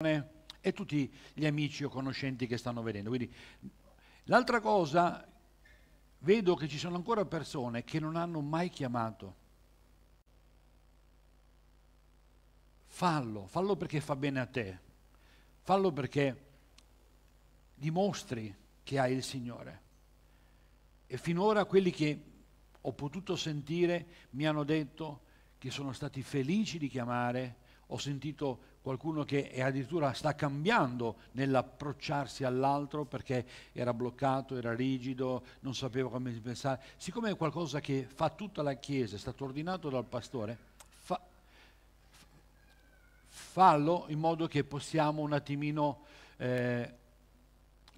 e tutti gli amici o conoscenti che stanno vedendo. l'altra cosa, vedo che ci sono ancora persone che non hanno mai chiamato. Fallo, fallo perché fa bene a te, fallo perché dimostri che hai il Signore. E finora quelli che ho potuto sentire mi hanno detto che sono stati felici di chiamare, ho sentito qualcuno che addirittura sta cambiando nell'approcciarsi all'altro perché era bloccato, era rigido, non sapeva come pensare. Siccome è qualcosa che fa tutta la Chiesa, è stato ordinato dal pastore, fa, fallo in modo che possiamo un attimino eh,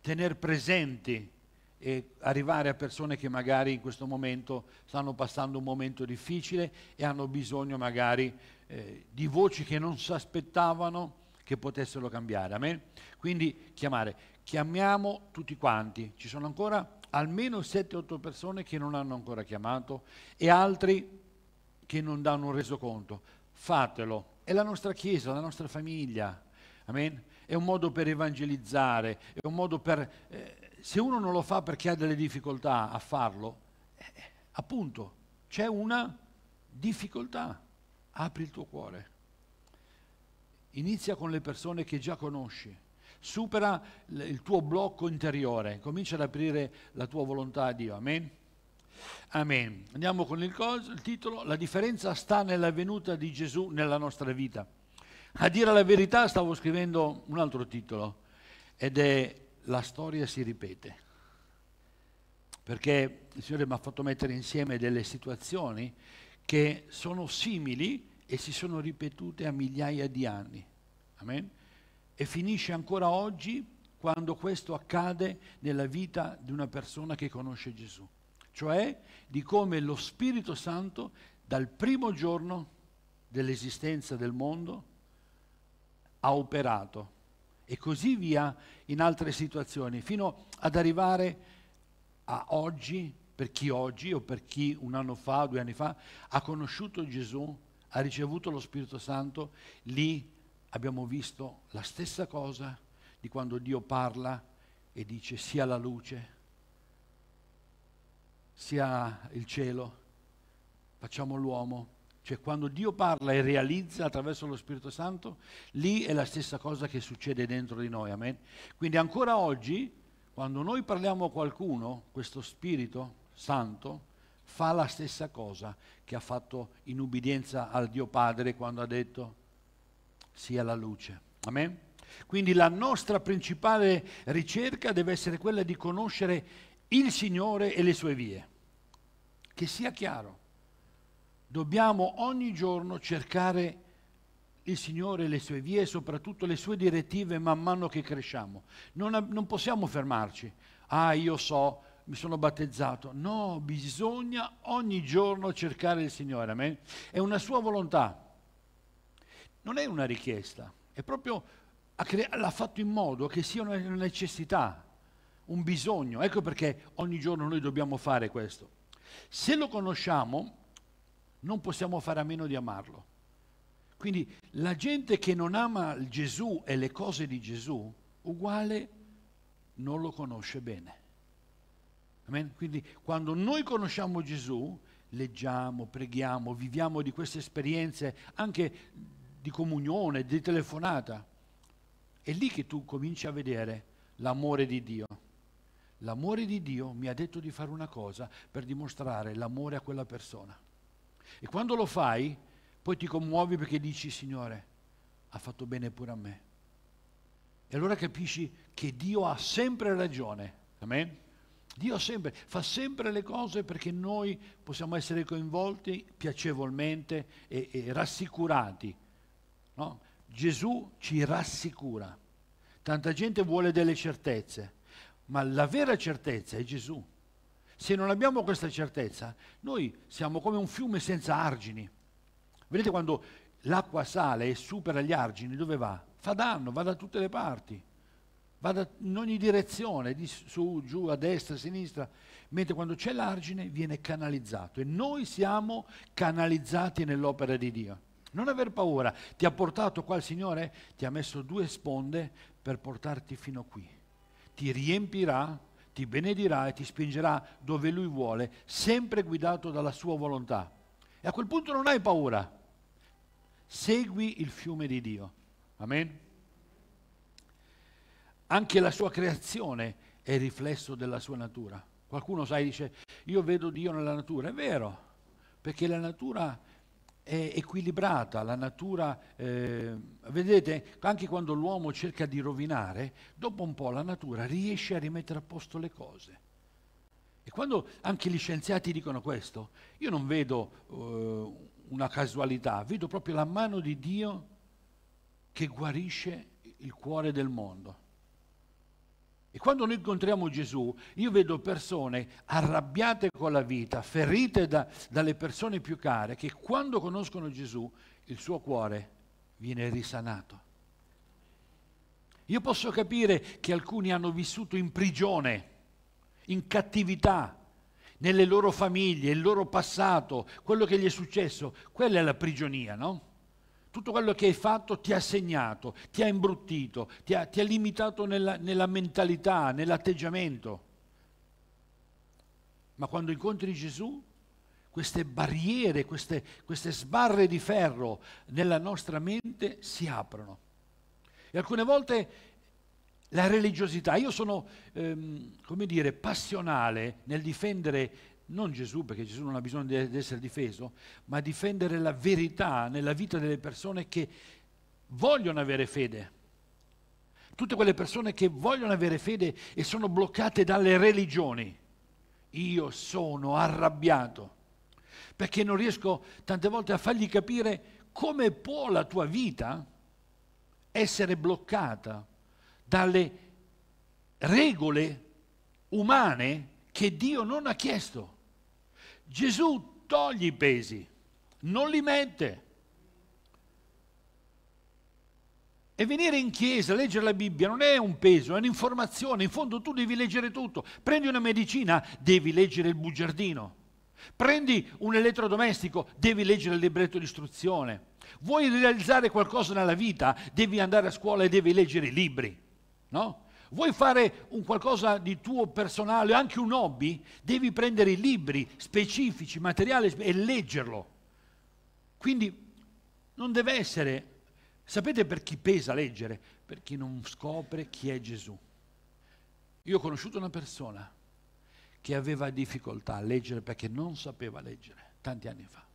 tenere presenti e arrivare a persone che magari in questo momento stanno passando un momento difficile e hanno bisogno magari di eh, di voci che non si aspettavano che potessero cambiare. Amen? Quindi chiamare, chiamiamo tutti quanti. Ci sono ancora almeno 7-8 persone che non hanno ancora chiamato e altri che non danno un resoconto. Fatelo. È la nostra Chiesa, la nostra famiglia. Amen? È un modo per evangelizzare, è un modo per... Eh, se uno non lo fa perché ha delle difficoltà a farlo, eh, appunto, c'è una difficoltà. Apri il tuo cuore. Inizia con le persone che già conosci. Supera il tuo blocco interiore. Comincia ad aprire la tua volontà a Dio. Amen. Amen. Andiamo con il, coso, il titolo. La differenza sta nella venuta di Gesù nella nostra vita. A dire la verità stavo scrivendo un altro titolo ed è La storia si ripete. Perché il Signore mi ha fatto mettere insieme delle situazioni che sono simili e si sono ripetute a migliaia di anni. Amen? E finisce ancora oggi quando questo accade nella vita di una persona che conosce Gesù, cioè di come lo Spirito Santo dal primo giorno dell'esistenza del mondo ha operato e così via in altre situazioni, fino ad arrivare a oggi per chi oggi o per chi un anno fa, due anni fa, ha conosciuto Gesù, ha ricevuto lo Spirito Santo, lì abbiamo visto la stessa cosa di quando Dio parla e dice sia la luce, sia il cielo, facciamo l'uomo. Cioè quando Dio parla e realizza attraverso lo Spirito Santo, lì è la stessa cosa che succede dentro di noi, amen. Quindi ancora oggi, quando noi parliamo a qualcuno, questo Spirito, santo, fa la stessa cosa che ha fatto in ubbidienza al Dio Padre quando ha detto sia la luce. Amen? Quindi la nostra principale ricerca deve essere quella di conoscere il Signore e le sue vie. Che sia chiaro, dobbiamo ogni giorno cercare il Signore, le sue vie e soprattutto le sue direttive man mano che cresciamo. Non, non possiamo fermarci. Ah, io so, mi sono battezzato. No, bisogna ogni giorno cercare il Signore, amen? È una sua volontà, non è una richiesta, è proprio, l'ha fatto in modo che sia una necessità, un bisogno. Ecco perché ogni giorno noi dobbiamo fare questo. Se lo conosciamo, non possiamo fare a meno di amarlo. Quindi la gente che non ama Gesù e le cose di Gesù, uguale non lo conosce bene. Amen? Quindi quando noi conosciamo Gesù, leggiamo, preghiamo, viviamo di queste esperienze anche di comunione, di telefonata, è lì che tu cominci a vedere l'amore di Dio. L'amore di Dio mi ha detto di fare una cosa per dimostrare l'amore a quella persona. E quando lo fai, poi ti commuovi perché dici, Signore, ha fatto bene pure a me. E allora capisci che Dio ha sempre ragione. Amen? Dio sempre, fa sempre le cose perché noi possiamo essere coinvolti piacevolmente e, e rassicurati. No? Gesù ci rassicura. Tanta gente vuole delle certezze, ma la vera certezza è Gesù. Se non abbiamo questa certezza, noi siamo come un fiume senza argini. Vedete quando l'acqua sale e supera gli argini, dove va? Fa danno, va da tutte le parti vada in ogni direzione, di su, giù, a destra, a sinistra, mentre quando c'è l'argine viene canalizzato e noi siamo canalizzati nell'opera di Dio. Non aver paura, ti ha portato qua il Signore, ti ha messo due sponde per portarti fino qui. Ti riempirà, ti benedirà e ti spingerà dove Lui vuole, sempre guidato dalla sua volontà. E a quel punto non hai paura. Segui il fiume di Dio. Amen. Anche la sua creazione è riflesso della sua natura. Qualcuno, sai, dice, io vedo Dio nella natura. È vero, perché la natura è equilibrata, la natura... Eh, vedete, anche quando l'uomo cerca di rovinare, dopo un po' la natura riesce a rimettere a posto le cose. E quando anche gli scienziati dicono questo, io non vedo eh, una casualità, vedo proprio la mano di Dio che guarisce il cuore del mondo. E quando noi incontriamo Gesù, io vedo persone arrabbiate con la vita, ferite da, dalle persone più care, che quando conoscono Gesù il suo cuore viene risanato. Io posso capire che alcuni hanno vissuto in prigione, in cattività, nelle loro famiglie, il loro passato, quello che gli è successo, quella è la prigionia, no? tutto quello che hai fatto ti ha segnato, ti ha imbruttito, ti ha, ti ha limitato nella, nella mentalità, nell'atteggiamento. Ma quando incontri Gesù, queste barriere, queste, queste, sbarre di ferro nella nostra mente si aprono. E alcune volte la religiosità, io sono, ehm, come dire, passionale nel difendere non Gesù perché Gesù non ha bisogno di essere difeso, ma difendere la verità nella vita delle persone che vogliono avere fede. Tutte quelle persone che vogliono avere fede e sono bloccate dalle religioni. Io sono arrabbiato perché non riesco tante volte a fargli capire come può la tua vita essere bloccata dalle regole umane che Dio non ha chiesto. Gesù toglie i pesi, non li mette. E venire in chiesa, leggere la Bibbia, non è un peso, è un'informazione. In fondo tu devi leggere tutto. Prendi una medicina, devi leggere il bugiardino. Prendi un elettrodomestico, devi leggere il libretto di istruzione. Vuoi realizzare qualcosa nella vita, devi andare a scuola e devi leggere i libri. No? Vuoi fare un qualcosa di tuo personale, anche un hobby? Devi prendere i libri specifici, materiale e leggerlo. Quindi non deve essere... Sapete per chi pesa leggere? Per chi non scopre chi è Gesù. Io ho conosciuto una persona che aveva difficoltà a leggere perché non sapeva leggere tanti anni fa.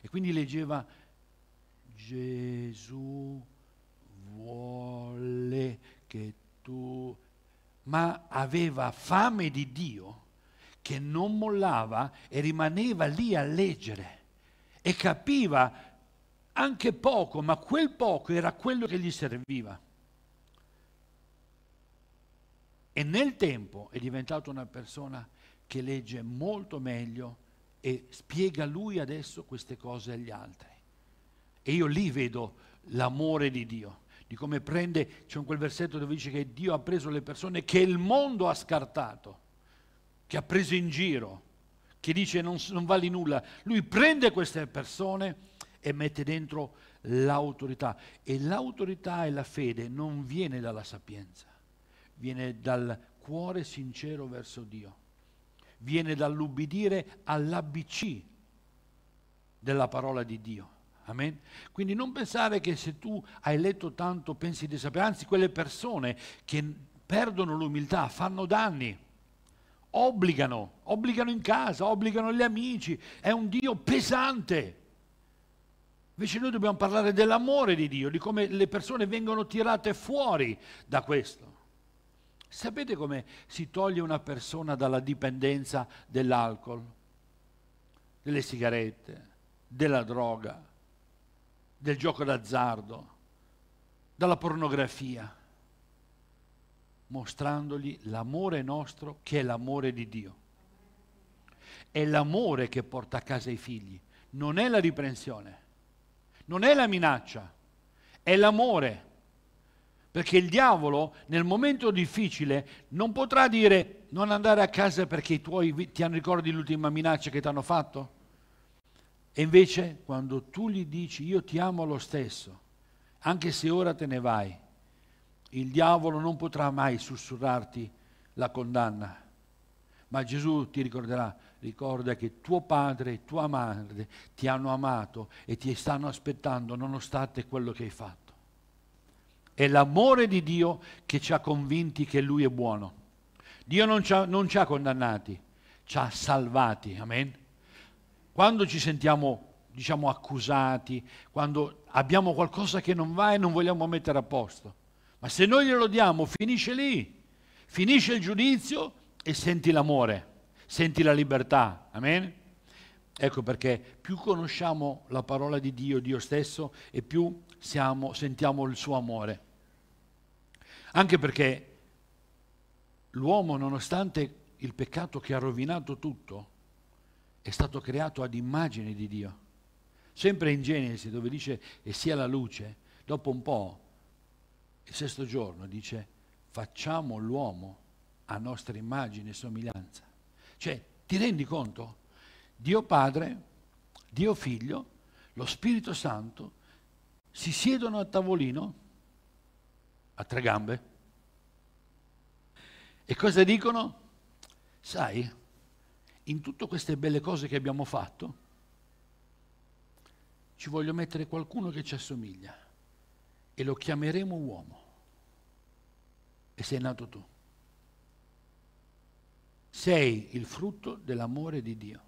E quindi leggeva Gesù vuole che tu... ma aveva fame di Dio che non mollava e rimaneva lì a leggere e capiva anche poco, ma quel poco era quello che gli serviva. E nel tempo è diventato una persona che legge molto meglio e spiega lui adesso queste cose agli altri. E io lì vedo l'amore di Dio di come prende, c'è quel versetto dove dice che Dio ha preso le persone che il mondo ha scartato, che ha preso in giro, che dice non, non vali nulla. Lui prende queste persone e mette dentro l'autorità. E l'autorità e la fede non viene dalla sapienza, viene dal cuore sincero verso Dio, viene dall'ubbidire all'ABC della parola di Dio. Amen. Quindi non pensare che se tu hai letto tanto pensi di sapere, anzi quelle persone che perdono l'umiltà fanno danni, obbligano, obbligano in casa, obbligano gli amici, è un Dio pesante. Invece noi dobbiamo parlare dell'amore di Dio, di come le persone vengono tirate fuori da questo. Sapete come si toglie una persona dalla dipendenza dell'alcol, delle sigarette, della droga? del gioco d'azzardo, dalla pornografia, mostrandogli l'amore nostro che è l'amore di Dio. È l'amore che porta a casa i figli, non è la riprensione, non è la minaccia, è l'amore. Perché il diavolo nel momento difficile non potrà dire non andare a casa perché i tuoi ti hanno ricordi l'ultima minaccia che ti hanno fatto? E invece quando tu gli dici io ti amo lo stesso, anche se ora te ne vai, il diavolo non potrà mai sussurrarti la condanna. Ma Gesù ti ricorderà, ricorda che tuo padre e tua madre ti hanno amato e ti stanno aspettando nonostante quello che hai fatto. È l'amore di Dio che ci ha convinti che Lui è buono. Dio non ci ha, non ci ha condannati, ci ha salvati. Amen. Quando ci sentiamo diciamo, accusati, quando abbiamo qualcosa che non va e non vogliamo mettere a posto. Ma se noi glielo diamo, finisce lì, finisce il giudizio e senti l'amore, senti la libertà. Amen? Ecco perché più conosciamo la parola di Dio, Dio stesso, e più siamo, sentiamo il suo amore. Anche perché l'uomo, nonostante il peccato che ha rovinato tutto, è stato creato ad immagine di Dio. Sempre in Genesi dove dice e sia la luce, dopo un po', il sesto giorno dice facciamo l'uomo a nostra immagine e somiglianza. Cioè, ti rendi conto? Dio Padre, Dio Figlio, lo Spirito Santo si siedono a tavolino a tre gambe. E cosa dicono? Sai, in tutte queste belle cose che abbiamo fatto, ci voglio mettere qualcuno che ci assomiglia e lo chiameremo uomo. E sei nato tu. Sei il frutto dell'amore di Dio.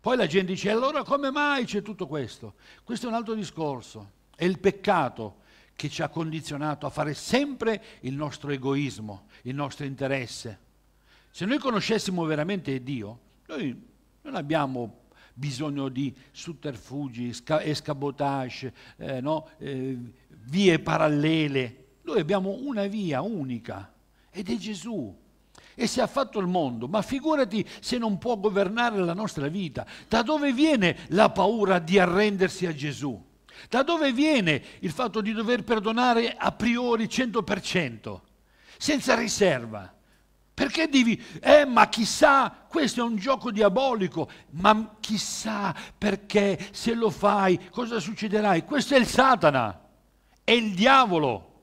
Poi la gente dice, allora come mai c'è tutto questo? Questo è un altro discorso. È il peccato che ci ha condizionato a fare sempre il nostro egoismo, il nostro interesse. Se noi conoscessimo veramente Dio, noi non abbiamo bisogno di sotterfugi, escabotage, eh, no? eh, vie parallele. Noi abbiamo una via unica ed è Gesù. E se ha fatto il mondo, ma figurati se non può governare la nostra vita. Da dove viene la paura di arrendersi a Gesù? Da dove viene il fatto di dover perdonare a priori 100%, senza riserva? Perché devi, eh ma chissà, questo è un gioco diabolico, ma chissà perché se lo fai cosa succederà? Questo è il Satana, è il diavolo.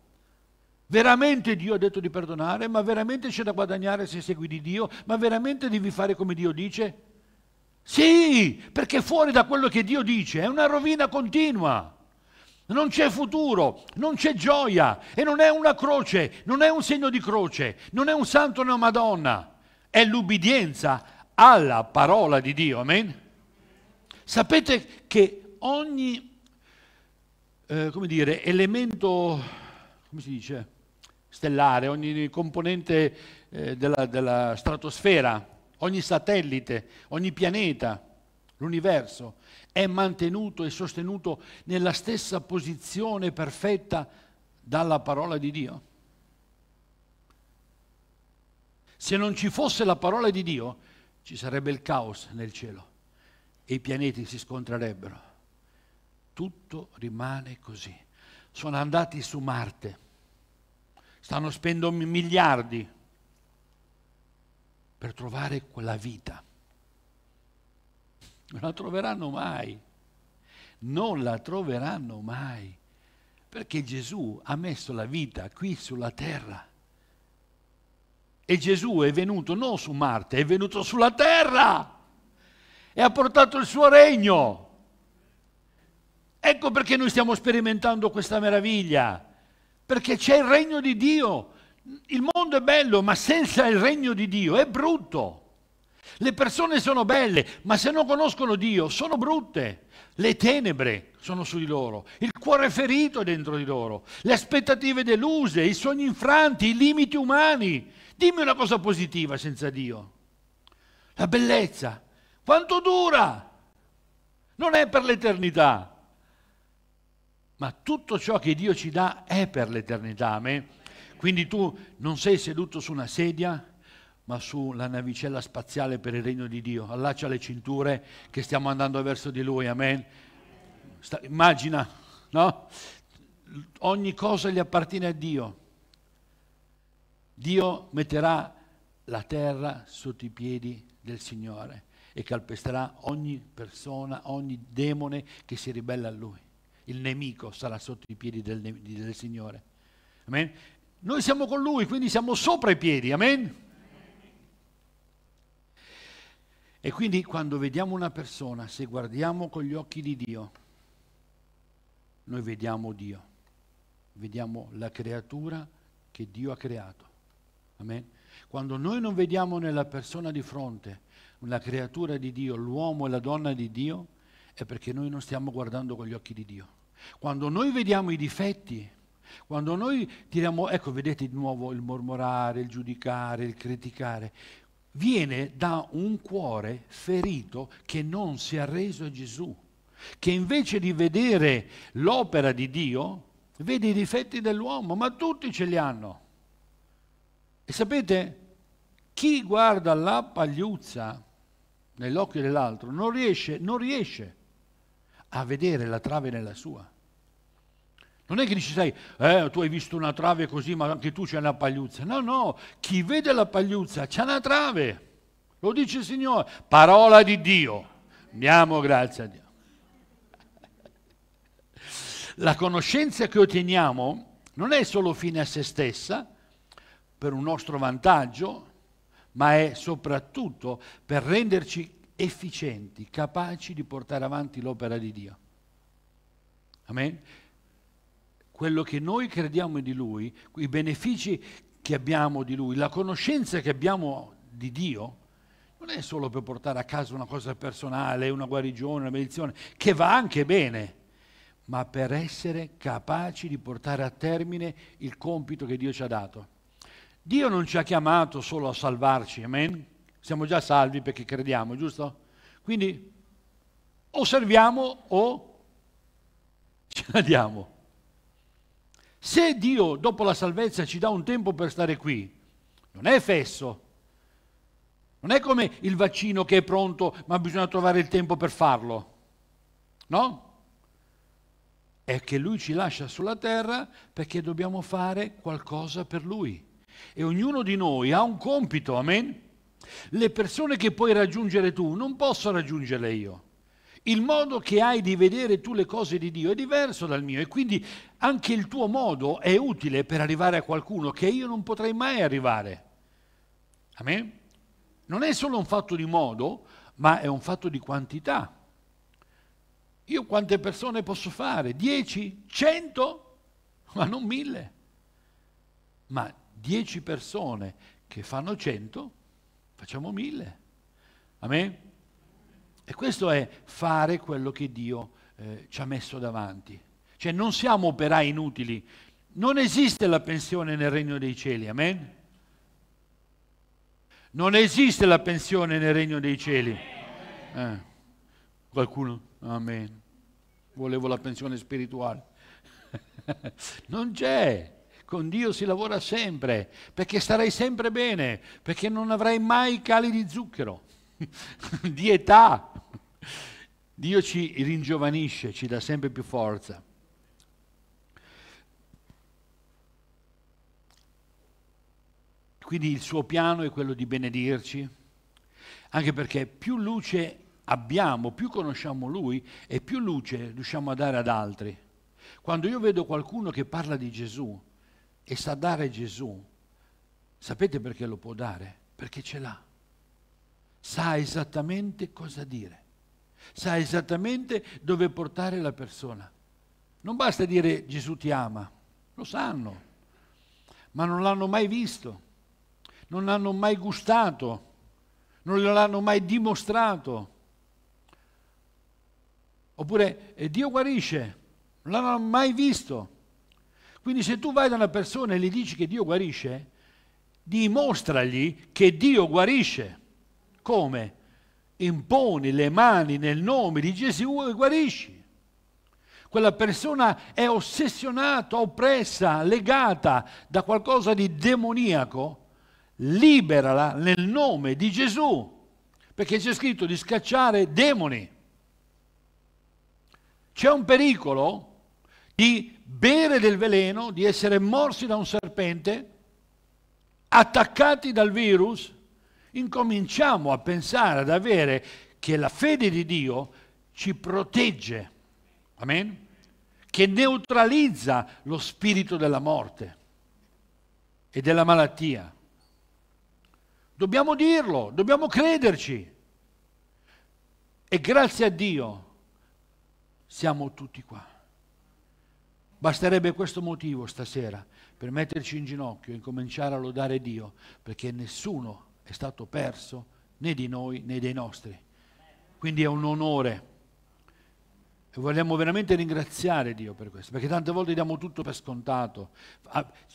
Veramente Dio ha detto di perdonare, ma veramente c'è da guadagnare se segui di Dio, ma veramente devi fare come Dio dice? Sì, perché fuori da quello che Dio dice è una rovina continua. Non c'è futuro, non c'è gioia e non è una croce, non è un segno di croce, non è un santo né una Madonna, è l'ubbidienza alla parola di Dio, amen? Sapete che ogni, eh, come dire, elemento, come si dice, stellare, ogni componente eh, della, della stratosfera, ogni satellite, ogni pianeta, l'universo, è mantenuto e sostenuto nella stessa posizione perfetta dalla parola di Dio. Se non ci fosse la parola di Dio, ci sarebbe il caos nel cielo e i pianeti si scontrerebbero. Tutto rimane così. Sono andati su Marte, stanno spendendo miliardi per trovare quella vita. Non la troveranno mai. Non la troveranno mai. Perché Gesù ha messo la vita qui sulla terra. E Gesù è venuto non su Marte, è venuto sulla terra e ha portato il suo regno. Ecco perché noi stiamo sperimentando questa meraviglia, perché c'è il regno di Dio. Il mondo è bello, ma senza il regno di Dio è brutto. Le persone sono belle, ma se non conoscono Dio sono brutte. Le tenebre sono su di loro, il cuore ferito è dentro di loro, le aspettative deluse, i sogni infranti, i limiti umani. Dimmi una cosa positiva senza Dio. La bellezza, quanto dura? Non è per l'eternità. Ma tutto ciò che Dio ci dà è per l'eternità. Amen. Quindi tu non sei seduto su una sedia, ma sulla navicella spaziale per il regno di Dio. Allaccia le cinture che stiamo andando verso di Lui, amen. Sta, immagina, no? Ogni cosa gli appartiene a Dio. Dio metterà la terra sotto i piedi del Signore e calpesterà ogni persona, ogni demone che si ribella a Lui. Il nemico sarà sotto i piedi del, del Signore. Amen? Noi siamo con Lui, quindi siamo sopra i piedi. Amen? E quindi quando vediamo una persona, se guardiamo con gli occhi di Dio, noi vediamo Dio, vediamo la creatura che Dio ha creato. Amen. Quando noi non vediamo nella persona di fronte la creatura di Dio, l'uomo e la donna di Dio, è perché noi non stiamo guardando con gli occhi di Dio. Quando noi vediamo i difetti, quando noi tiriamo, ecco vedete di nuovo il mormorare, il giudicare, il criticare, viene da un cuore ferito che non si è arreso a Gesù, che invece di vedere l'opera di Dio, vede i difetti dell'uomo, ma tutti ce li hanno. E sapete, chi guarda la pagliuzza nell'occhio dell'altro non riesce, non riesce a vedere la trave nella sua. Non è che dici, sai, eh, tu hai visto una trave così, ma anche tu c'è una pagliuzza. No, no, chi vede la pagliuzza c'è una trave. Lo dice il Signore, parola di Dio. Diamo grazie a Dio. La conoscenza che otteniamo non è solo fine a se stessa, per un nostro vantaggio, ma è soprattutto per renderci efficienti, capaci di portare avanti l'opera di Dio. Amen? quello che noi crediamo di Lui, i benefici che abbiamo di Lui, la conoscenza che abbiamo di Dio, non è solo per portare a casa una cosa personale, una guarigione, una benedizione, che va anche bene, ma per essere capaci di portare a termine il compito che Dio ci ha dato. Dio non ci ha chiamato solo a salvarci, amen? Siamo già salvi perché crediamo, giusto? Quindi o serviamo o ce la diamo. Se Dio dopo la salvezza ci dà un tempo per stare qui, non è fesso. Non è come il vaccino che è pronto, ma bisogna trovare il tempo per farlo. No? È che Lui ci lascia sulla terra perché dobbiamo fare qualcosa per Lui. E ognuno di noi ha un compito, amen? Le persone che puoi raggiungere tu non posso raggiungerle io. Il modo che hai di vedere tu le cose di Dio è diverso dal mio e quindi anche il tuo modo è utile per arrivare a qualcuno che io non potrei mai arrivare. Amen? Non è solo un fatto di modo, ma è un fatto di quantità. Io quante persone posso fare? 10? 100? Ma non mille. Ma 10 persone che fanno 100, facciamo 1000. Amen? E questo è fare quello che Dio eh, ci ha messo davanti. Cioè non siamo operai inutili. Non esiste la pensione nel regno dei cieli, amen? Non esiste la pensione nel regno dei cieli. Eh. Qualcuno? Amen. Volevo la pensione spirituale. non c'è. Con Dio si lavora sempre, perché starai sempre bene, perché non avrai mai cali di zucchero. di età. Dio ci ringiovanisce, ci dà sempre più forza. Quindi il suo piano è quello di benedirci, anche perché più luce abbiamo, più conosciamo Lui e più luce riusciamo a dare ad altri. Quando io vedo qualcuno che parla di Gesù e sa dare Gesù, sapete perché lo può dare? Perché ce l'ha sa esattamente cosa dire, sa esattamente dove portare la persona. Non basta dire Gesù ti ama, lo sanno, ma non l'hanno mai visto, non l'hanno mai gustato, non l'hanno mai dimostrato. Oppure eh, Dio guarisce, non l'hanno mai visto. Quindi se tu vai da una persona e gli dici che Dio guarisce, dimostragli che Dio guarisce. Come? Imponi le mani nel nome di Gesù e guarisci. Quella persona è ossessionata, oppressa, legata da qualcosa di demoniaco, liberala nel nome di Gesù, perché c'è scritto di scacciare demoni. C'è un pericolo di bere del veleno, di essere morsi da un serpente, attaccati dal virus, incominciamo a pensare, ad avere che la fede di Dio ci protegge, amen? Che neutralizza lo spirito della morte e della malattia. Dobbiamo dirlo, dobbiamo crederci. E grazie a Dio siamo tutti qua. Basterebbe questo motivo stasera per metterci in ginocchio e cominciare a lodare Dio, perché nessuno è stato perso né di noi né dei nostri. Quindi è un onore. E vogliamo veramente ringraziare Dio per questo, perché tante volte diamo tutto per scontato,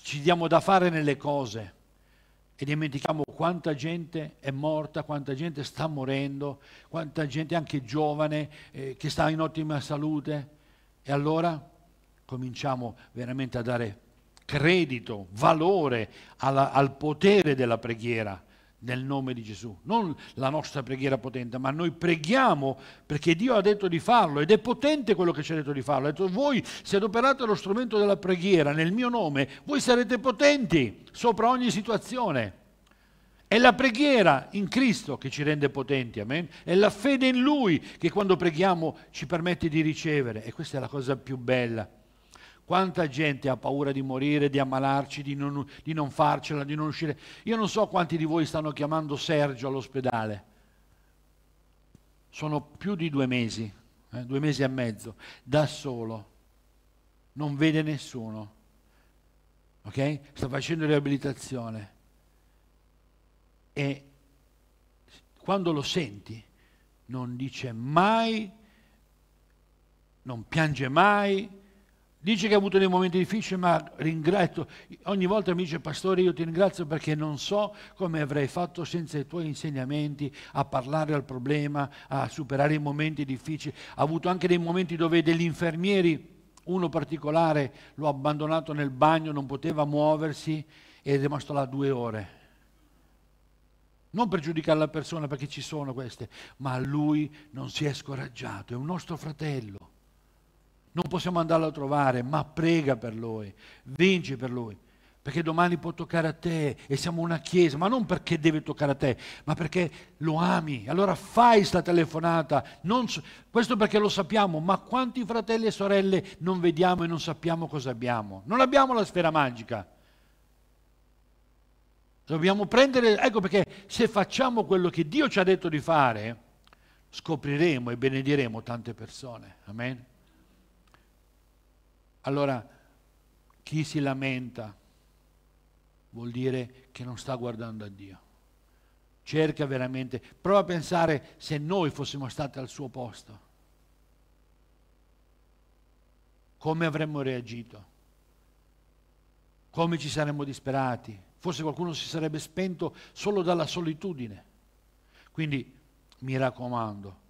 ci diamo da fare nelle cose e dimentichiamo quanta gente è morta, quanta gente sta morendo, quanta gente anche giovane eh, che sta in ottima salute. E allora cominciamo veramente a dare credito, valore alla, al potere della preghiera nel nome di Gesù. Non la nostra preghiera potente, ma noi preghiamo perché Dio ha detto di farlo ed è potente quello che ci ha detto di farlo. Ha detto voi se adoperate lo strumento della preghiera nel mio nome, voi sarete potenti sopra ogni situazione. È la preghiera in Cristo che ci rende potenti, amen? È la fede in Lui che quando preghiamo ci permette di ricevere e questa è la cosa più bella quanta gente ha paura di morire, di ammalarci, di non, di non farcela, di non uscire. Io non so quanti di voi stanno chiamando Sergio all'ospedale. Sono più di due mesi, eh, due mesi e mezzo, da solo. Non vede nessuno. Ok? Sta facendo riabilitazione. E quando lo senti, non dice mai, non piange mai, Dice che ha avuto dei momenti difficili, ma ringrazio. Ogni volta mi dice, pastore, io ti ringrazio perché non so come avrei fatto senza i tuoi insegnamenti a parlare al problema, a superare i momenti difficili. Ha avuto anche dei momenti dove degli infermieri, uno particolare, l'ho abbandonato nel bagno, non poteva muoversi e è rimasto là due ore. Non per giudicare la persona perché ci sono queste, ma lui non si è scoraggiato, è un nostro fratello non possiamo andarlo a trovare, ma prega per lui, vinci per lui, perché domani può toccare a te e siamo una chiesa, ma non perché deve toccare a te, ma perché lo ami. Allora fai sta telefonata, so, questo perché lo sappiamo, ma quanti fratelli e sorelle non vediamo e non sappiamo cosa abbiamo? Non abbiamo la sfera magica. Dobbiamo prendere, ecco perché se facciamo quello che Dio ci ha detto di fare, scopriremo e benediremo tante persone. Amen. Allora, chi si lamenta vuol dire che non sta guardando a Dio. Cerca veramente, prova a pensare se noi fossimo stati al suo posto. Come avremmo reagito? Come ci saremmo disperati? Forse qualcuno si sarebbe spento solo dalla solitudine. Quindi mi raccomando,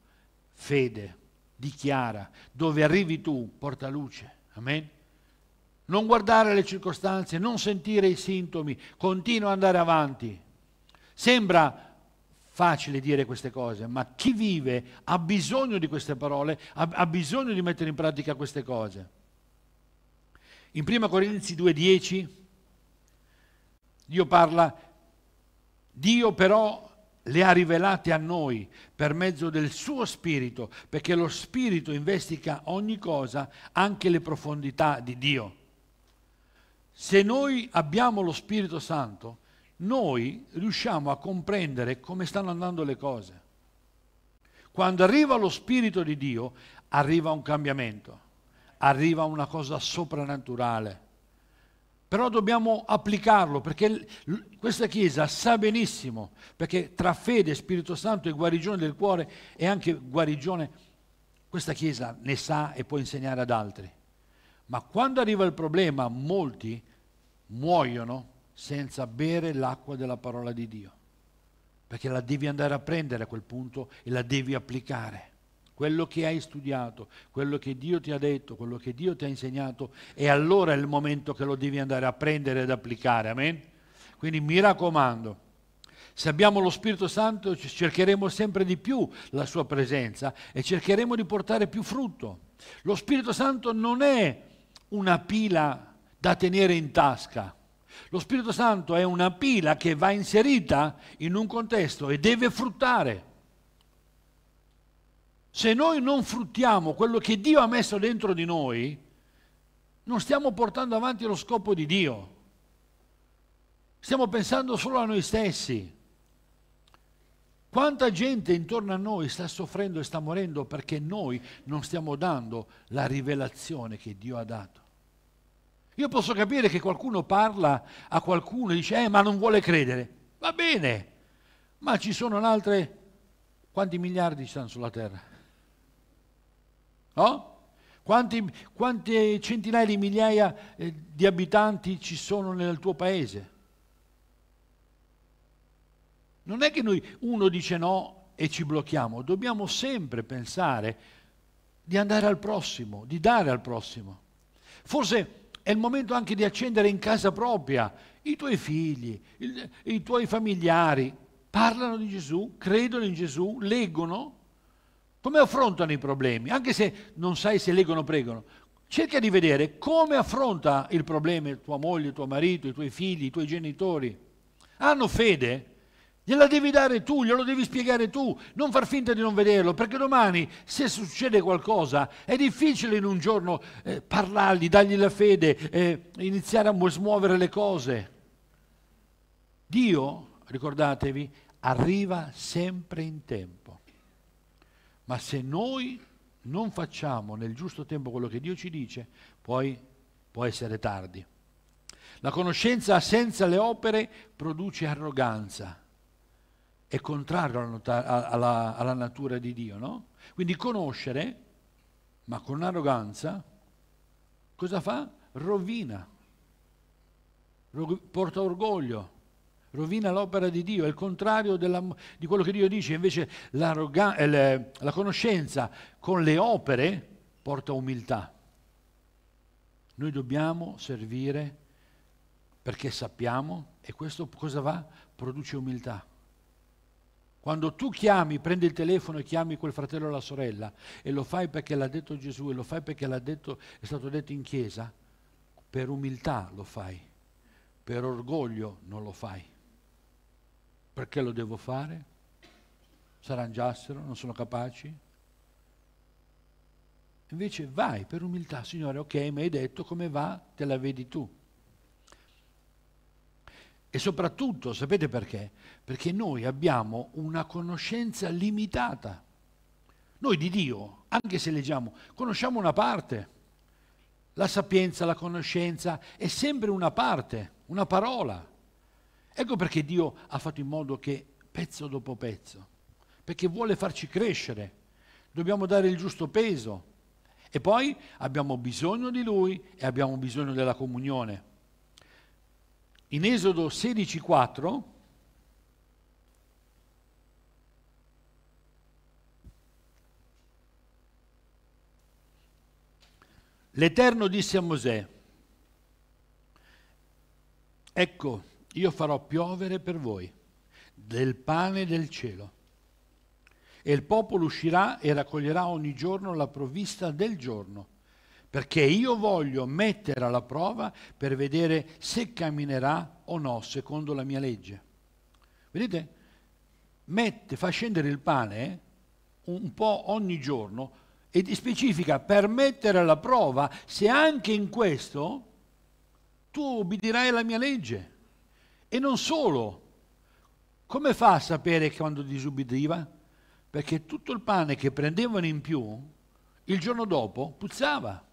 fede, dichiara, dove arrivi tu porta luce. Amen. Non guardare le circostanze, non sentire i sintomi, continua ad andare avanti. Sembra facile dire queste cose, ma chi vive ha bisogno di queste parole, ha, ha bisogno di mettere in pratica queste cose. In 1 Corinzi 2,10 Dio parla, Dio però le ha rivelate a noi per mezzo del suo spirito, perché lo spirito investiga ogni cosa, anche le profondità di Dio. Se noi abbiamo lo Spirito Santo, noi riusciamo a comprendere come stanno andando le cose. Quando arriva lo Spirito di Dio, arriva un cambiamento, arriva una cosa soprannaturale però dobbiamo applicarlo perché questa Chiesa sa benissimo, perché tra fede, Spirito Santo e guarigione del cuore e anche guarigione, questa Chiesa ne sa e può insegnare ad altri. Ma quando arriva il problema, molti muoiono senza bere l'acqua della parola di Dio, perché la devi andare a prendere a quel punto e la devi applicare quello che hai studiato, quello che Dio ti ha detto, quello che Dio ti ha insegnato, e allora è il momento che lo devi andare a prendere ed applicare. Amen? Quindi mi raccomando, se abbiamo lo Spirito Santo cercheremo sempre di più la sua presenza e cercheremo di portare più frutto. Lo Spirito Santo non è una pila da tenere in tasca. Lo Spirito Santo è una pila che va inserita in un contesto e deve fruttare. Se noi non fruttiamo quello che Dio ha messo dentro di noi, non stiamo portando avanti lo scopo di Dio. Stiamo pensando solo a noi stessi. Quanta gente intorno a noi sta soffrendo e sta morendo perché noi non stiamo dando la rivelazione che Dio ha dato. Io posso capire che qualcuno parla a qualcuno e dice, eh, ma non vuole credere. Va bene, ma ci sono altre... Quanti miliardi ci sono sulla Terra? No? Quanti, quante centinaia di migliaia eh, di abitanti ci sono nel tuo paese? Non è che noi uno dice no e ci blocchiamo, dobbiamo sempre pensare di andare al prossimo, di dare al prossimo. Forse è il momento anche di accendere in casa propria i tuoi figli, il, i tuoi familiari. Parlano di Gesù, credono in Gesù, leggono come affrontano i problemi, anche se non sai se leggono o pregano. Cerca di vedere come affronta il problema tua moglie, tuo marito, i tuoi figli, i tuoi genitori. Hanno fede? Gliela devi dare tu, glielo devi spiegare tu, non far finta di non vederlo, perché domani se succede qualcosa è difficile in un giorno eh, parlargli, dargli la fede, eh, iniziare a smuovere le cose. Dio, ricordatevi, arriva sempre in tempo. Ma se noi non facciamo nel giusto tempo quello che Dio ci dice, poi può essere tardi. La conoscenza senza le opere produce arroganza. È contrario alla, alla, alla natura di Dio, no? Quindi conoscere, ma con arroganza, cosa fa? Rovina, porta orgoglio, rovina l'opera di Dio, è il contrario della, di quello che Dio dice, invece la, eh, la conoscenza con le opere porta umiltà. Noi dobbiamo servire perché sappiamo e questo cosa va? Produce umiltà. Quando tu chiami, prendi il telefono e chiami quel fratello o la sorella e lo fai perché l'ha detto Gesù e lo fai perché detto, è stato detto in chiesa, per umiltà lo fai, per orgoglio non lo fai. Perché lo devo fare? S'arrangiassero, non sono capaci? Invece vai per umiltà, Signore, ok, mi hai detto come va, te la vedi tu. E soprattutto, sapete perché? Perché noi abbiamo una conoscenza limitata. Noi di Dio, anche se leggiamo, conosciamo una parte. La sapienza, la conoscenza è sempre una parte, una parola. Ecco perché Dio ha fatto in modo che pezzo dopo pezzo, perché vuole farci crescere, dobbiamo dare il giusto peso e poi abbiamo bisogno di Lui e abbiamo bisogno della comunione. In Esodo 16,4 l'Eterno disse a Mosè, ecco, io farò piovere per voi del pane del cielo. E il popolo uscirà e raccoglierà ogni giorno la provvista del giorno, perché io voglio mettere alla prova per vedere se camminerà o no secondo la mia legge. Vedete? Mette, fa scendere il pane eh, un po' ogni giorno e specifica per mettere alla prova se anche in questo tu obbedirai alla mia legge. E non solo. Come fa a sapere quando disubbidiva? Perché tutto il pane che prendevano in più, il giorno dopo puzzava.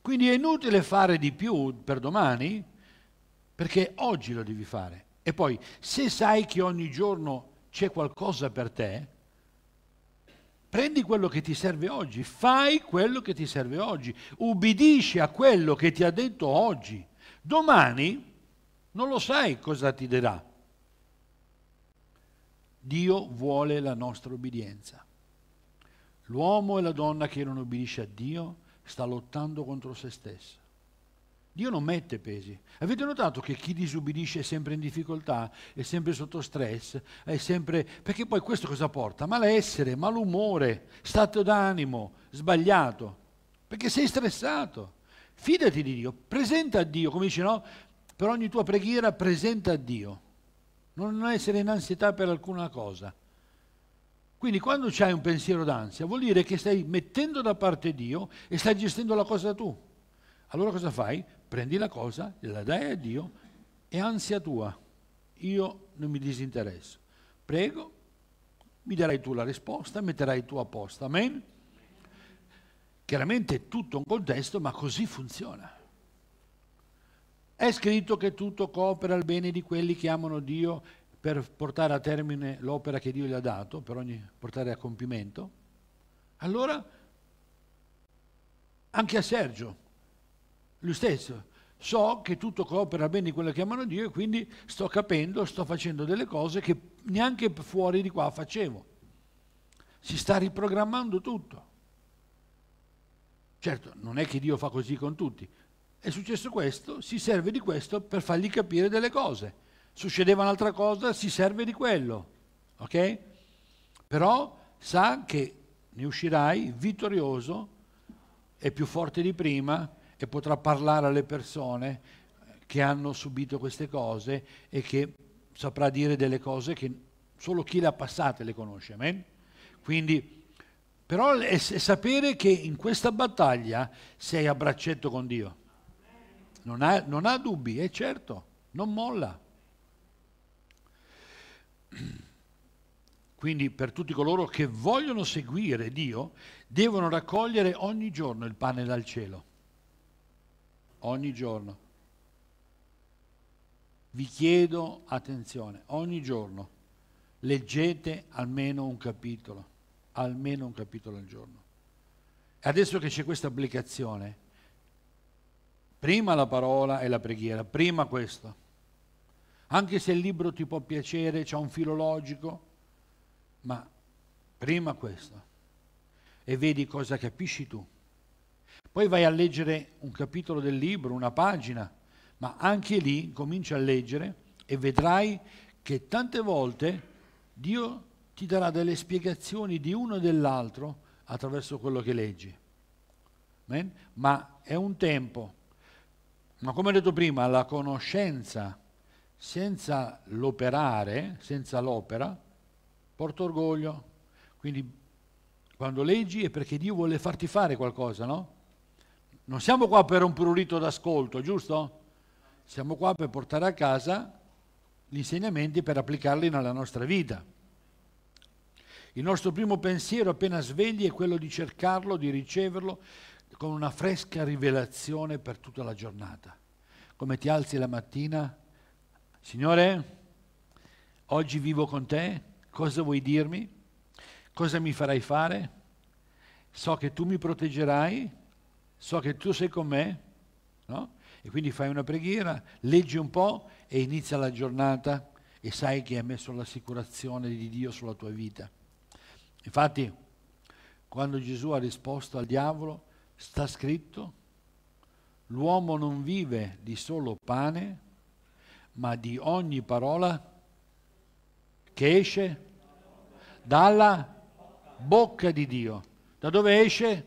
Quindi è inutile fare di più per domani, perché oggi lo devi fare. E poi, se sai che ogni giorno c'è qualcosa per te, prendi quello che ti serve oggi, fai quello che ti serve oggi, ubbidisci a quello che ti ha detto oggi. Domani non lo sai cosa ti darà. Dio vuole la nostra obbedienza. L'uomo e la donna che non obbedisce a Dio sta lottando contro se stessa. Dio non mette pesi. Avete notato che chi disubbidisce è sempre in difficoltà, è sempre sotto stress, è sempre... Perché poi questo cosa porta? Malessere, malumore, stato d'animo, sbagliato. Perché sei stressato. Fidati di Dio, presenta a Dio, come dice no? per ogni tua preghiera presenta a Dio, non essere in ansietà per alcuna cosa. Quindi quando c'hai un pensiero d'ansia vuol dire che stai mettendo da parte Dio e stai gestendo la cosa tu. Allora cosa fai? Prendi la cosa, la dai a Dio, è ansia tua, io non mi disinteresso. Prego, mi darai tu la risposta, metterai tu a posto. Amen? Chiaramente è tutto un contesto, ma così funziona. È scritto che tutto coopera al bene di quelli che amano Dio per portare a termine l'opera che Dio gli ha dato, per ogni, portare a compimento. Allora, anche a Sergio, lui stesso, so che tutto coopera al bene di quelli che amano Dio e quindi sto capendo, sto facendo delle cose che neanche fuori di qua facevo. Si sta riprogrammando tutto. Certo, non è che Dio fa così con tutti, è successo questo, si serve di questo per fargli capire delle cose. Succedeva un'altra cosa, si serve di quello. Ok? Però sa che ne uscirai vittorioso e più forte di prima e potrà parlare alle persone che hanno subito queste cose e che saprà dire delle cose che solo chi le ha passate le conosce. Amen? Quindi, però è sapere che in questa battaglia sei a braccetto con Dio non ha, non ha dubbi, è certo, non molla. Quindi per tutti coloro che vogliono seguire Dio, devono raccogliere ogni giorno il pane dal cielo. Ogni giorno. Vi chiedo attenzione, ogni giorno leggete almeno un capitolo, almeno un capitolo al giorno. Adesso che c'è questa applicazione, Prima la parola e la preghiera, prima questo. Anche se il libro ti può piacere, c'è un filologico, ma prima questo. E vedi cosa capisci tu. Poi vai a leggere un capitolo del libro, una pagina, ma anche lì cominci a leggere e vedrai che tante volte Dio ti darà delle spiegazioni di uno e dell'altro attraverso quello che leggi. Ma è un tempo ma come ho detto prima, la conoscenza senza l'operare, senza l'opera, porta orgoglio. Quindi quando leggi è perché Dio vuole farti fare qualcosa, no? Non siamo qua per un prurito d'ascolto, giusto? Siamo qua per portare a casa gli insegnamenti per applicarli nella nostra vita. Il nostro primo pensiero appena svegli è quello di cercarlo, di riceverlo, con una fresca rivelazione per tutta la giornata. Come ti alzi la mattina, Signore, oggi vivo con te, cosa vuoi dirmi? Cosa mi farai fare? So che tu mi proteggerai, so che tu sei con me, no? E quindi fai una preghiera, leggi un po' e inizia la giornata e sai che hai messo l'assicurazione di Dio sulla tua vita. Infatti, quando Gesù ha risposto al diavolo, Sta scritto, l'uomo non vive di solo pane, ma di ogni parola che esce dalla bocca di Dio. Da dove esce?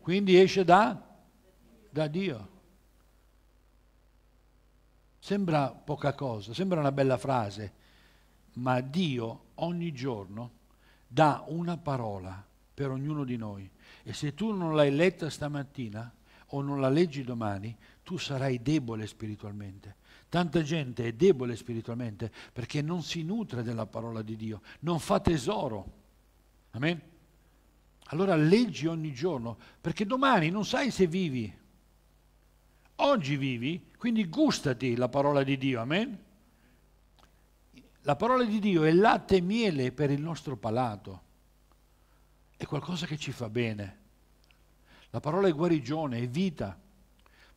Quindi esce da, da Dio. Sembra poca cosa, sembra una bella frase, ma Dio ogni giorno dà una parola per ognuno di noi. E se tu non l'hai letta stamattina o non la leggi domani, tu sarai debole spiritualmente. Tanta gente è debole spiritualmente perché non si nutre della parola di Dio, non fa tesoro. Amen? Allora leggi ogni giorno, perché domani non sai se vivi. Oggi vivi, quindi gustati la parola di Dio. Amen? La parola di Dio è latte e miele per il nostro palato è qualcosa che ci fa bene. La parola è guarigione, è vita,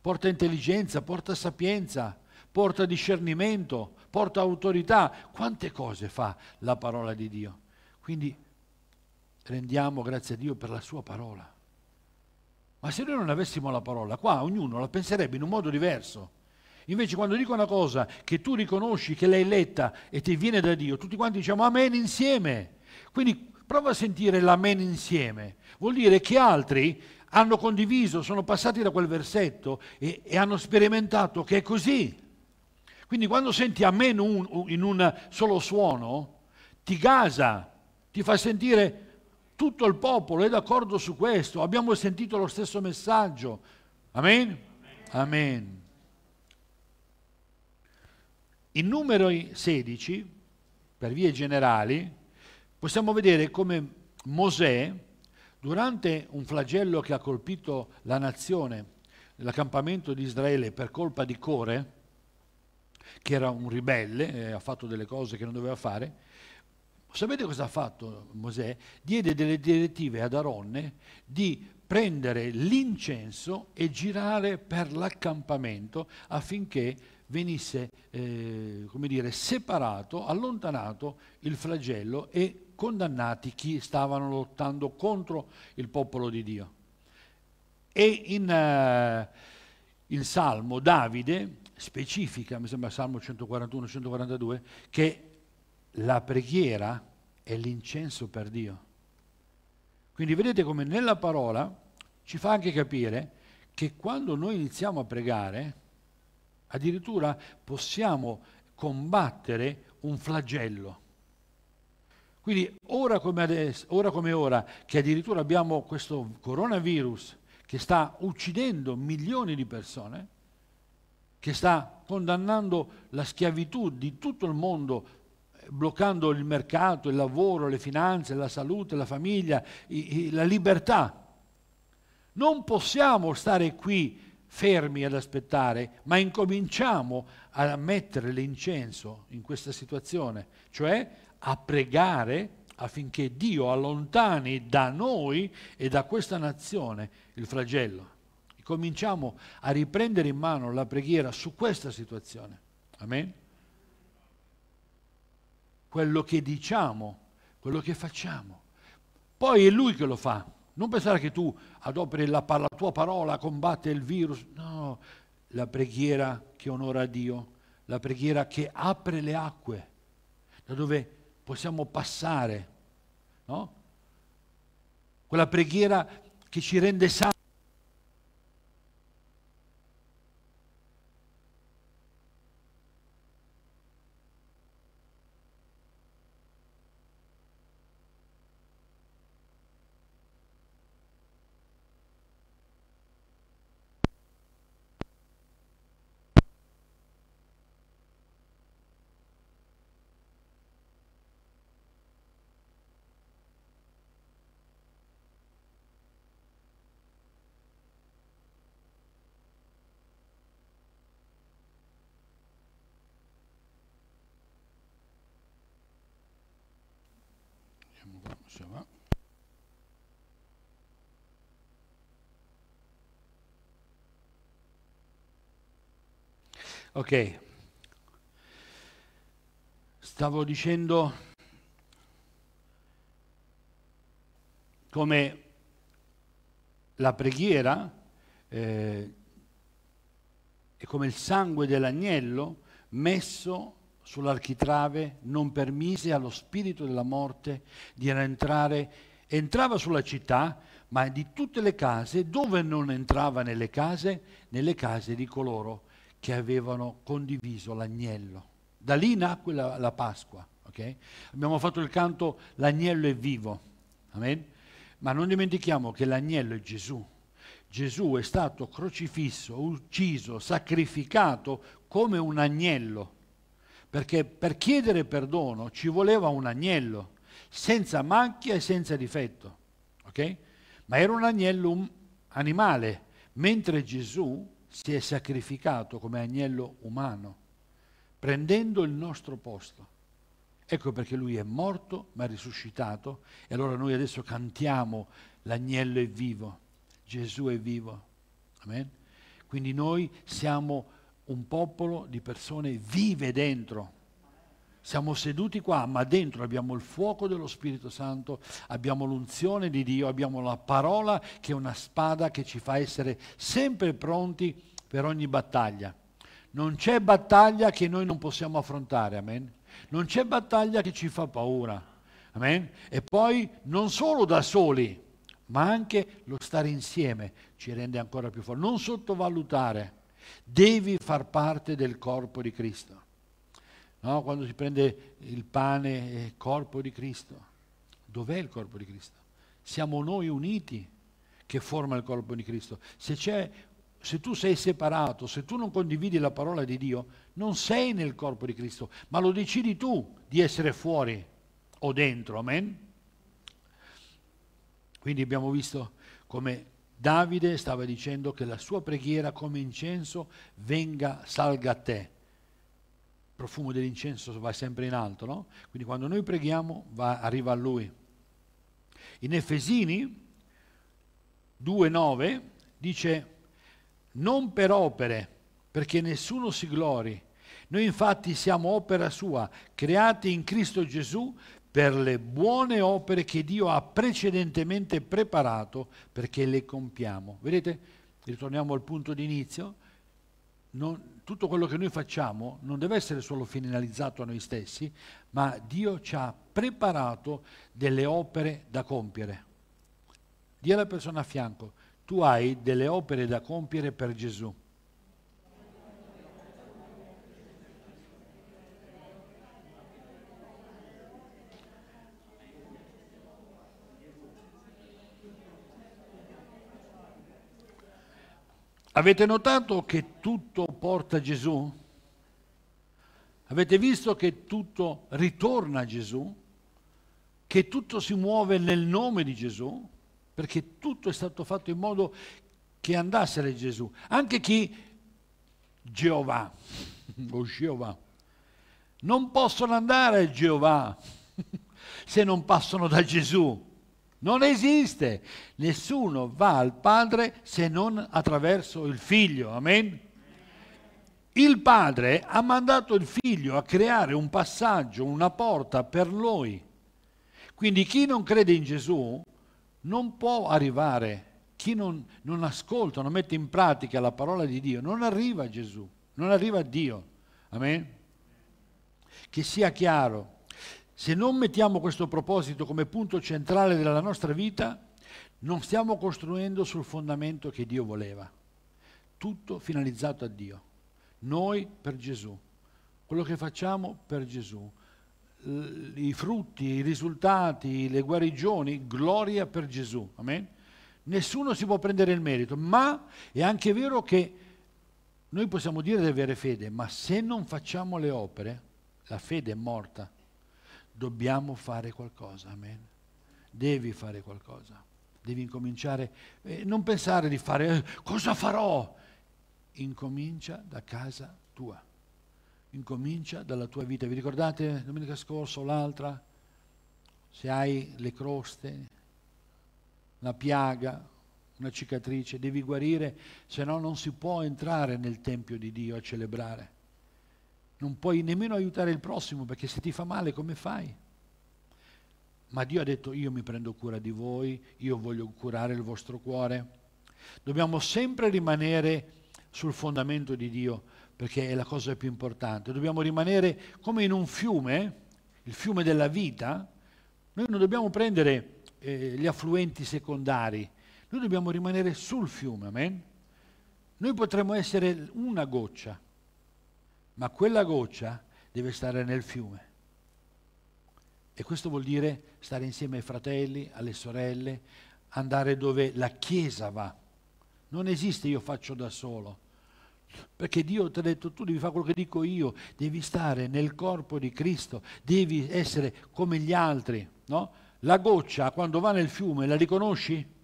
porta intelligenza, porta sapienza, porta discernimento, porta autorità. Quante cose fa la parola di Dio? Quindi rendiamo grazie a Dio per la sua parola. Ma se noi non avessimo la parola, qua ognuno la penserebbe in un modo diverso. Invece quando dico una cosa che tu riconosci, che l'hai letta e ti viene da Dio, tutti quanti diciamo amen insieme. Quindi Prova a sentire l'amen insieme. Vuol dire che altri hanno condiviso, sono passati da quel versetto e, e hanno sperimentato che è così. Quindi quando senti amen un, in un solo suono, ti gasa, ti fa sentire tutto il popolo è d'accordo su questo, abbiamo sentito lo stesso messaggio. Amen? Amen. Amen. In numero 16, per vie generali, possiamo vedere come Mosè, durante un flagello che ha colpito la nazione, l'accampamento di Israele per colpa di Core, che era un ribelle, eh, ha fatto delle cose che non doveva fare, sapete cosa ha fatto Mosè? Diede delle direttive ad Aronne di prendere l'incenso e girare per l'accampamento affinché venisse eh, dire, separato, allontanato il flagello e condannati chi stavano lottando contro il popolo di Dio. E in, eh, in Salmo Davide specifica, mi sembra Salmo 141-142, che la preghiera è l'incenso per Dio. Quindi vedete come nella parola ci fa anche capire che quando noi iniziamo a pregare, addirittura possiamo combattere un flagello. Quindi ora come, adesso, ora come ora, che addirittura abbiamo questo coronavirus che sta uccidendo milioni di persone, che sta condannando la schiavitù di tutto il mondo, eh, bloccando il mercato, il lavoro, le finanze, la salute, la famiglia, i, i, la libertà. Non possiamo stare qui fermi ad aspettare, ma incominciamo a mettere l'incenso in questa situazione, cioè a pregare affinché Dio allontani da noi e da questa nazione il flagello. Cominciamo a riprendere in mano la preghiera su questa situazione. Amen? Quello che diciamo, quello che facciamo. Poi è Lui che lo fa. Non pensare che tu adoperi la, la tua parola, combatte il virus. No, la preghiera che onora Dio, la preghiera che apre le acque, da dove possiamo passare, no? Quella preghiera che ci rende santi Ok, stavo dicendo come la preghiera eh, è come il sangue dell'agnello messo sull'architrave non permise allo spirito della morte di entrare, entrava sulla città, ma di tutte le case, dove non entrava nelle case, nelle case di coloro che avevano condiviso l'agnello. Da lì nacque la, la Pasqua. Okay? Abbiamo fatto il canto L'agnello è vivo. Amen? Ma non dimentichiamo che l'agnello è Gesù. Gesù è stato crocifisso, ucciso, sacrificato come un agnello. Perché per chiedere perdono ci voleva un agnello, senza macchia e senza difetto. Okay? Ma era un agnello un animale, mentre Gesù si è sacrificato come agnello umano, prendendo il nostro posto. Ecco perché lui è morto ma è risuscitato e allora noi adesso cantiamo l'agnello è vivo, Gesù è vivo. Amen? Quindi noi siamo un popolo di persone vive dentro, siamo seduti qua, ma dentro abbiamo il fuoco dello Spirito Santo, abbiamo l'unzione di Dio, abbiamo la parola che è una spada che ci fa essere sempre pronti per ogni battaglia. Non c'è battaglia che noi non possiamo affrontare, amen. Non c'è battaglia che ci fa paura, amen. E poi non solo da soli, ma anche lo stare insieme ci rende ancora più forti. Non sottovalutare, devi far parte del corpo di Cristo no? quando si prende il pane e il corpo di Cristo. Dov'è il corpo di Cristo? Siamo noi uniti che forma il corpo di Cristo. Se, se tu sei separato, se tu non condividi la parola di Dio, non sei nel corpo di Cristo, ma lo decidi tu di essere fuori o dentro, amen? Quindi abbiamo visto come Davide stava dicendo che la sua preghiera come incenso venga, salga a te profumo dell'incenso va sempre in alto, no? Quindi quando noi preghiamo va, arriva a Lui. In Efesini 2.9 dice non per opere, perché nessuno si glori. Noi infatti siamo opera sua, creati in Cristo Gesù per le buone opere che Dio ha precedentemente preparato perché le compiamo. Vedete? Ritorniamo al punto di inizio. Non, tutto quello che noi facciamo non deve essere solo finalizzato a noi stessi, ma Dio ci ha preparato delle opere da compiere. Dì alla persona a fianco, tu hai delle opere da compiere per Gesù. Avete notato che tutto porta Gesù? Avete visto che tutto ritorna a Gesù? Che tutto si muove nel nome di Gesù? Perché tutto è stato fatto in modo che andasse a Gesù. Anche chi Geova o oh, Geova non possono andare a Geova se non passano da Gesù. Non esiste. Nessuno va al Padre se non attraverso il Figlio. Amen. Il padre ha mandato il figlio a creare un passaggio, una porta per noi. Quindi chi non crede in Gesù non può arrivare, chi non, non ascolta, non mette in pratica la parola di Dio, non arriva a Gesù, non arriva a Dio. Amen? Che sia chiaro, se non mettiamo questo proposito come punto centrale della nostra vita, non stiamo costruendo sul fondamento che Dio voleva. Tutto finalizzato a Dio. Noi per Gesù, quello che facciamo per Gesù, i frutti, i risultati, le guarigioni, gloria per Gesù. Amen? Nessuno si può prendere il merito, ma è anche vero che noi possiamo dire di avere fede, ma se non facciamo le opere, la fede è morta. Dobbiamo fare qualcosa, amen. Devi fare qualcosa, devi incominciare, eh, non pensare di fare eh, cosa farò, incomincia da casa tua, incomincia dalla tua vita. Vi ricordate domenica scorsa o l'altra? Se hai le croste, una piaga, una cicatrice, devi guarire, se no non si può entrare nel Tempio di Dio a celebrare. Non puoi nemmeno aiutare il prossimo perché se ti fa male come fai? Ma Dio ha detto io mi prendo cura di voi, io voglio curare il vostro cuore. Dobbiamo sempre rimanere sul fondamento di Dio, perché è la cosa più importante. Dobbiamo rimanere come in un fiume, il fiume della vita, noi non dobbiamo prendere eh, gli affluenti secondari, noi dobbiamo rimanere sul fiume, amen? Noi potremmo essere una goccia, ma quella goccia deve stare nel fiume. E questo vuol dire stare insieme ai fratelli, alle sorelle, andare dove la Chiesa va. Non esiste io faccio da solo. Perché Dio ti ha detto tu devi fare quello che dico io, devi stare nel corpo di Cristo, devi essere come gli altri, no? La goccia quando va nel fiume la riconosci?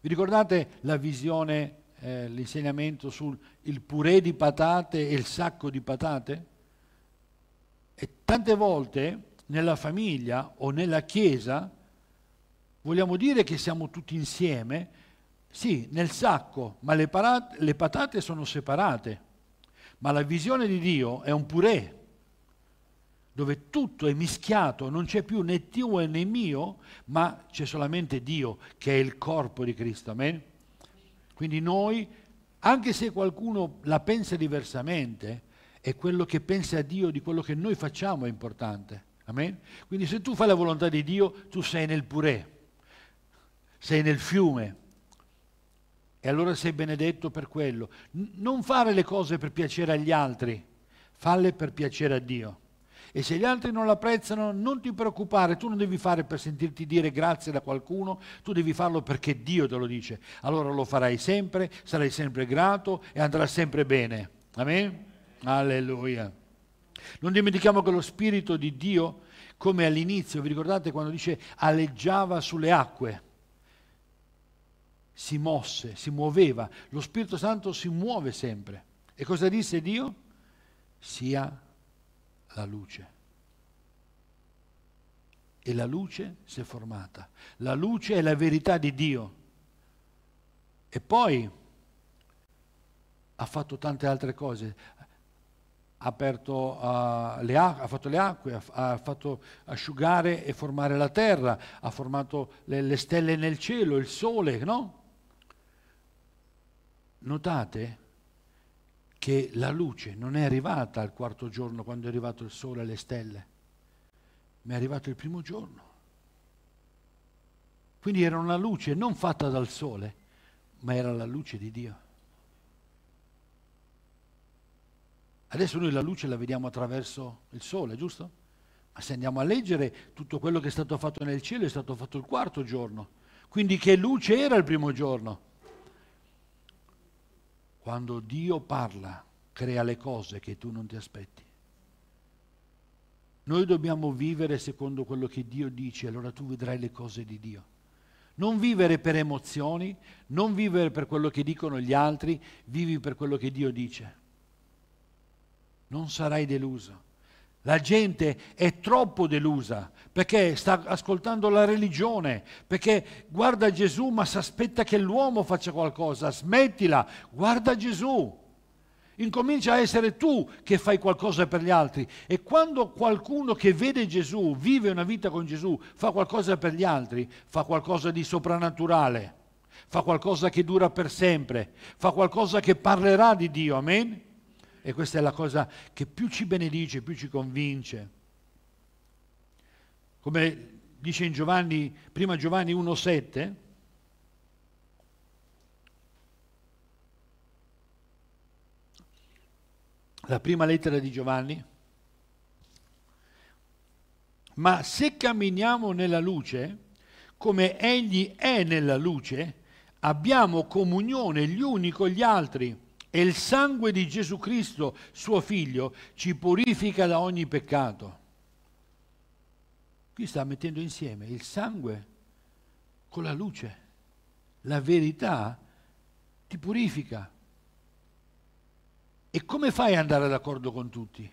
Vi ricordate la visione, eh, l'insegnamento sul purè di patate e il sacco di patate? E tante volte nella famiglia o nella chiesa vogliamo dire che siamo tutti insieme, sì, nel sacco, ma le, parate, le patate sono separate. Ma la visione di Dio è un purè, dove tutto è mischiato, non c'è più né tuo né mio, ma c'è solamente Dio che è il corpo di Cristo. Amen? Quindi noi, anche se qualcuno la pensa diversamente, è quello che pensa a Dio di quello che noi facciamo è importante. Amen? Quindi se tu fai la volontà di Dio, tu sei nel purè, sei nel fiume, e allora sei benedetto per quello. non fare le cose per piacere agli altri, falle per piacere a Dio. E se gli altri non l'apprezzano, non ti preoccupare, tu non devi fare per sentirti dire grazie da qualcuno, tu devi farlo perché Dio te lo dice. Allora lo farai sempre, sarai sempre grato e andrà sempre bene. Amen? Alleluia. Non dimentichiamo che lo Spirito di Dio, come all'inizio, vi ricordate quando dice aleggiava sulle acque? si mosse, si muoveva, lo Spirito Santo si muove sempre. E cosa disse Dio? Sia la luce. E la luce si è formata. La luce è la verità di Dio. E poi ha fatto tante altre cose. Ha, aperto, uh, le ha fatto le acque, ha, ha, fatto asciugare e formare la terra, ha formato le, le stelle nel cielo, il sole, no? Notate che la luce non è arrivata al quarto giorno quando è arrivato il sole e le stelle, ma è arrivato il primo giorno. Quindi era una luce non fatta dal sole, ma era la luce di Dio. Adesso noi la luce la vediamo attraverso il sole, giusto? Ma se andiamo a leggere, tutto quello che è stato fatto nel cielo è stato fatto il quarto giorno. Quindi che luce era il primo giorno? Quando Dio parla, crea le cose che tu non ti aspetti. Noi dobbiamo vivere secondo quello che Dio dice, allora tu vedrai le cose di Dio. Non vivere per emozioni, non vivere per quello che dicono gli altri, vivi per quello che Dio dice. Non sarai deluso. La gente è troppo delusa perché sta ascoltando la religione, perché guarda Gesù ma si aspetta che l'uomo faccia qualcosa. Smettila, guarda Gesù. Incomincia a essere tu che fai qualcosa per gli altri. E quando qualcuno che vede Gesù, vive una vita con Gesù, fa qualcosa per gli altri, fa qualcosa di soprannaturale, fa qualcosa che dura per sempre, fa qualcosa che parlerà di Dio. Amen? E questa è la cosa che più ci benedice, più ci convince. Come dice in Giovanni, prima Giovanni 1,7, la prima lettera di Giovanni, ma se camminiamo nella luce, come Egli è nella luce, abbiamo comunione gli uni con gli altri e il sangue di Gesù Cristo, suo figlio, ci purifica da ogni peccato. Qui sta mettendo insieme il sangue con la luce. La verità ti purifica. E come fai ad andare d'accordo con tutti?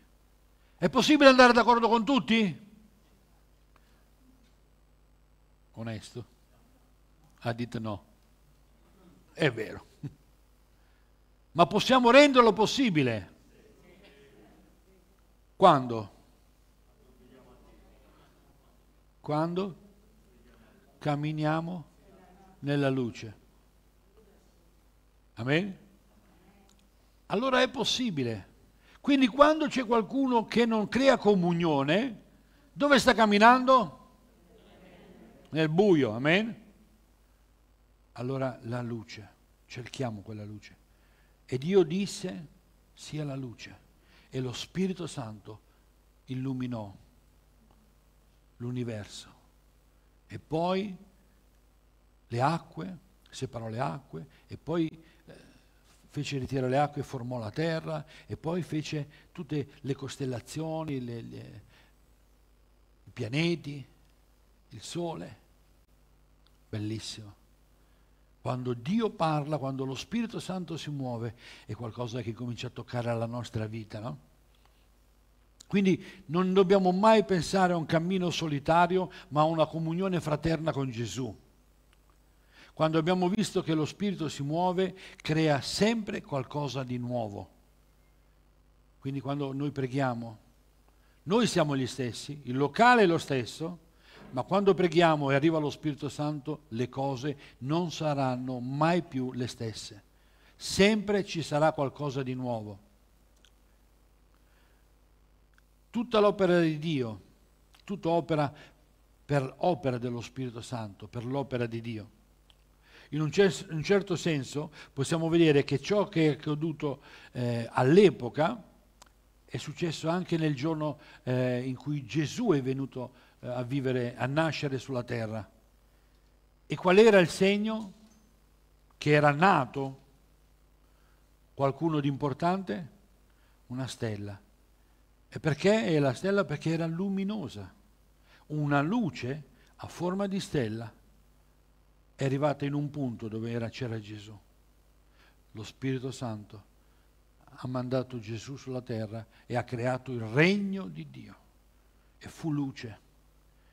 È possibile andare d'accordo con tutti? Onesto? Ha detto no. È vero. Ma possiamo renderlo possibile? Quando? Quando camminiamo nella luce. Amen? Allora è possibile. Quindi quando c'è qualcuno che non crea comunione, dove sta camminando? Nel buio, amen? Allora la luce, cerchiamo quella luce. E Dio disse, sia la luce. E lo Spirito Santo illuminò l'universo. E poi le acque, separò le acque, e poi eh, fece ritirare le acque e formò la terra, e poi fece tutte le costellazioni, le, le, i pianeti, il sole. Bellissimo. Quando Dio parla, quando lo Spirito Santo si muove, è qualcosa che comincia a toccare la nostra vita, no? Quindi non dobbiamo mai pensare a un cammino solitario, ma a una comunione fraterna con Gesù. Quando abbiamo visto che lo Spirito si muove, crea sempre qualcosa di nuovo. Quindi quando noi preghiamo, noi siamo gli stessi, il locale è lo stesso, ma quando preghiamo e arriva lo Spirito Santo, le cose non saranno mai più le stesse. Sempre ci sarà qualcosa di nuovo. Tutta l'opera di Dio, tutta opera per opera dello Spirito Santo, per l'opera di Dio. In un, cer- un, certo senso possiamo vedere che ciò che è accaduto eh, all'epoca è successo anche nel giorno eh, in cui Gesù è venuto a eh, a vivere, a nascere sulla terra. E qual era il segno? Che era nato qualcuno di importante? Una stella. E perché è la stella? Perché era luminosa. Una luce a forma di stella è arrivata in un punto dove era, c'era Gesù. Lo Spirito Santo ha mandato Gesù sulla terra e ha creato il regno di Dio. E fu luce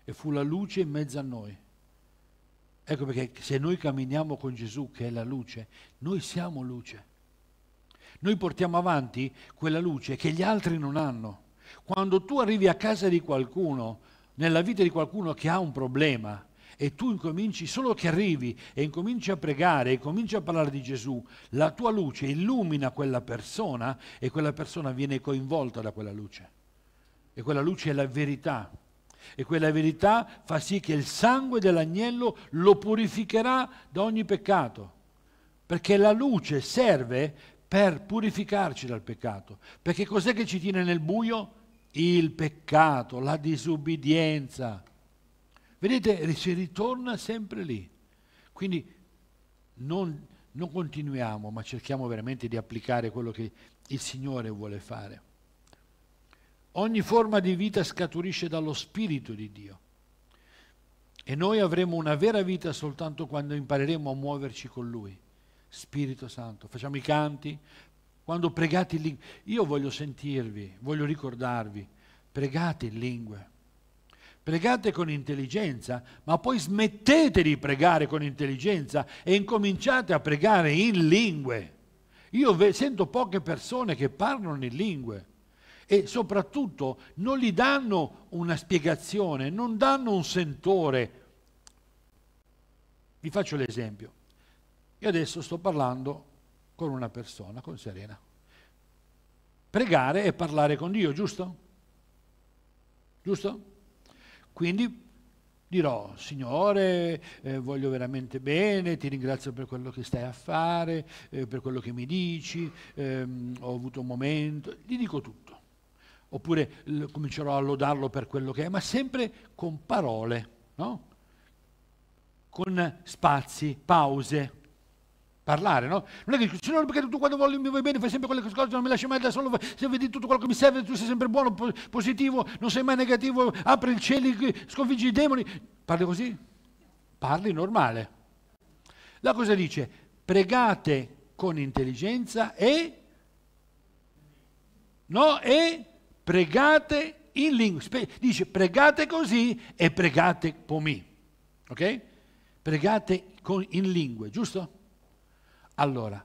e fu la luce in mezzo a noi. Ecco perché se noi camminiamo con Gesù, che è la luce, noi siamo luce. Noi portiamo avanti quella luce che gli altri non hanno. Quando tu arrivi a casa di qualcuno, nella vita di qualcuno che ha un problema, e tu incominci, solo che arrivi e incominci a pregare e cominci a parlare di Gesù, la tua luce illumina quella persona e quella persona viene coinvolta da quella luce. E quella luce è la verità. E quella verità fa sì che il sangue dell'agnello lo purificherà da ogni peccato, perché la luce serve per purificarci dal peccato. Perché cos'è che ci tiene nel buio? Il peccato, la disubbidienza. Vedete, si ritorna sempre lì. Quindi non, non continuiamo, ma cerchiamo veramente di applicare quello che il Signore vuole fare. Ogni forma di vita scaturisce dallo Spirito di Dio. E noi avremo una vera vita soltanto quando impareremo a muoverci con Lui. Spirito Santo, facciamo i canti, quando pregate in lingue, io voglio sentirvi, voglio ricordarvi, pregate in lingue, pregate con intelligenza, ma poi smettete di pregare con intelligenza e incominciate a pregare in lingue. Io sento poche persone che parlano in lingue e soprattutto non gli danno una spiegazione, non danno un sentore. Vi faccio l'esempio. Io adesso sto parlando con una persona, con Serena. Pregare è parlare con Dio, giusto? Giusto? Quindi dirò, Signore, eh, voglio veramente bene, ti ringrazio per quello che stai a fare, eh, per quello che mi dici, ehm, ho avuto un momento, gli dico tutto oppure comincerò a lodarlo per quello che è, ma sempre con parole, no? con spazi, pause, parlare, no? Non è che, Signore, perché tu quando voglio, mi vuoi bene, fai sempre quelle cose, non mi lasci mai da solo, se vedi tutto quello che mi serve, tu sei sempre buono, positivo, non sei mai negativo, apri il cielo, sconfiggi i demoni. Parli così? Parli normale. La cosa dice? Pregate con intelligenza e... No, e pregate in lingua. Dice pregate così e pregate pomi. Ok? Pregate in lingue, giusto? Allora,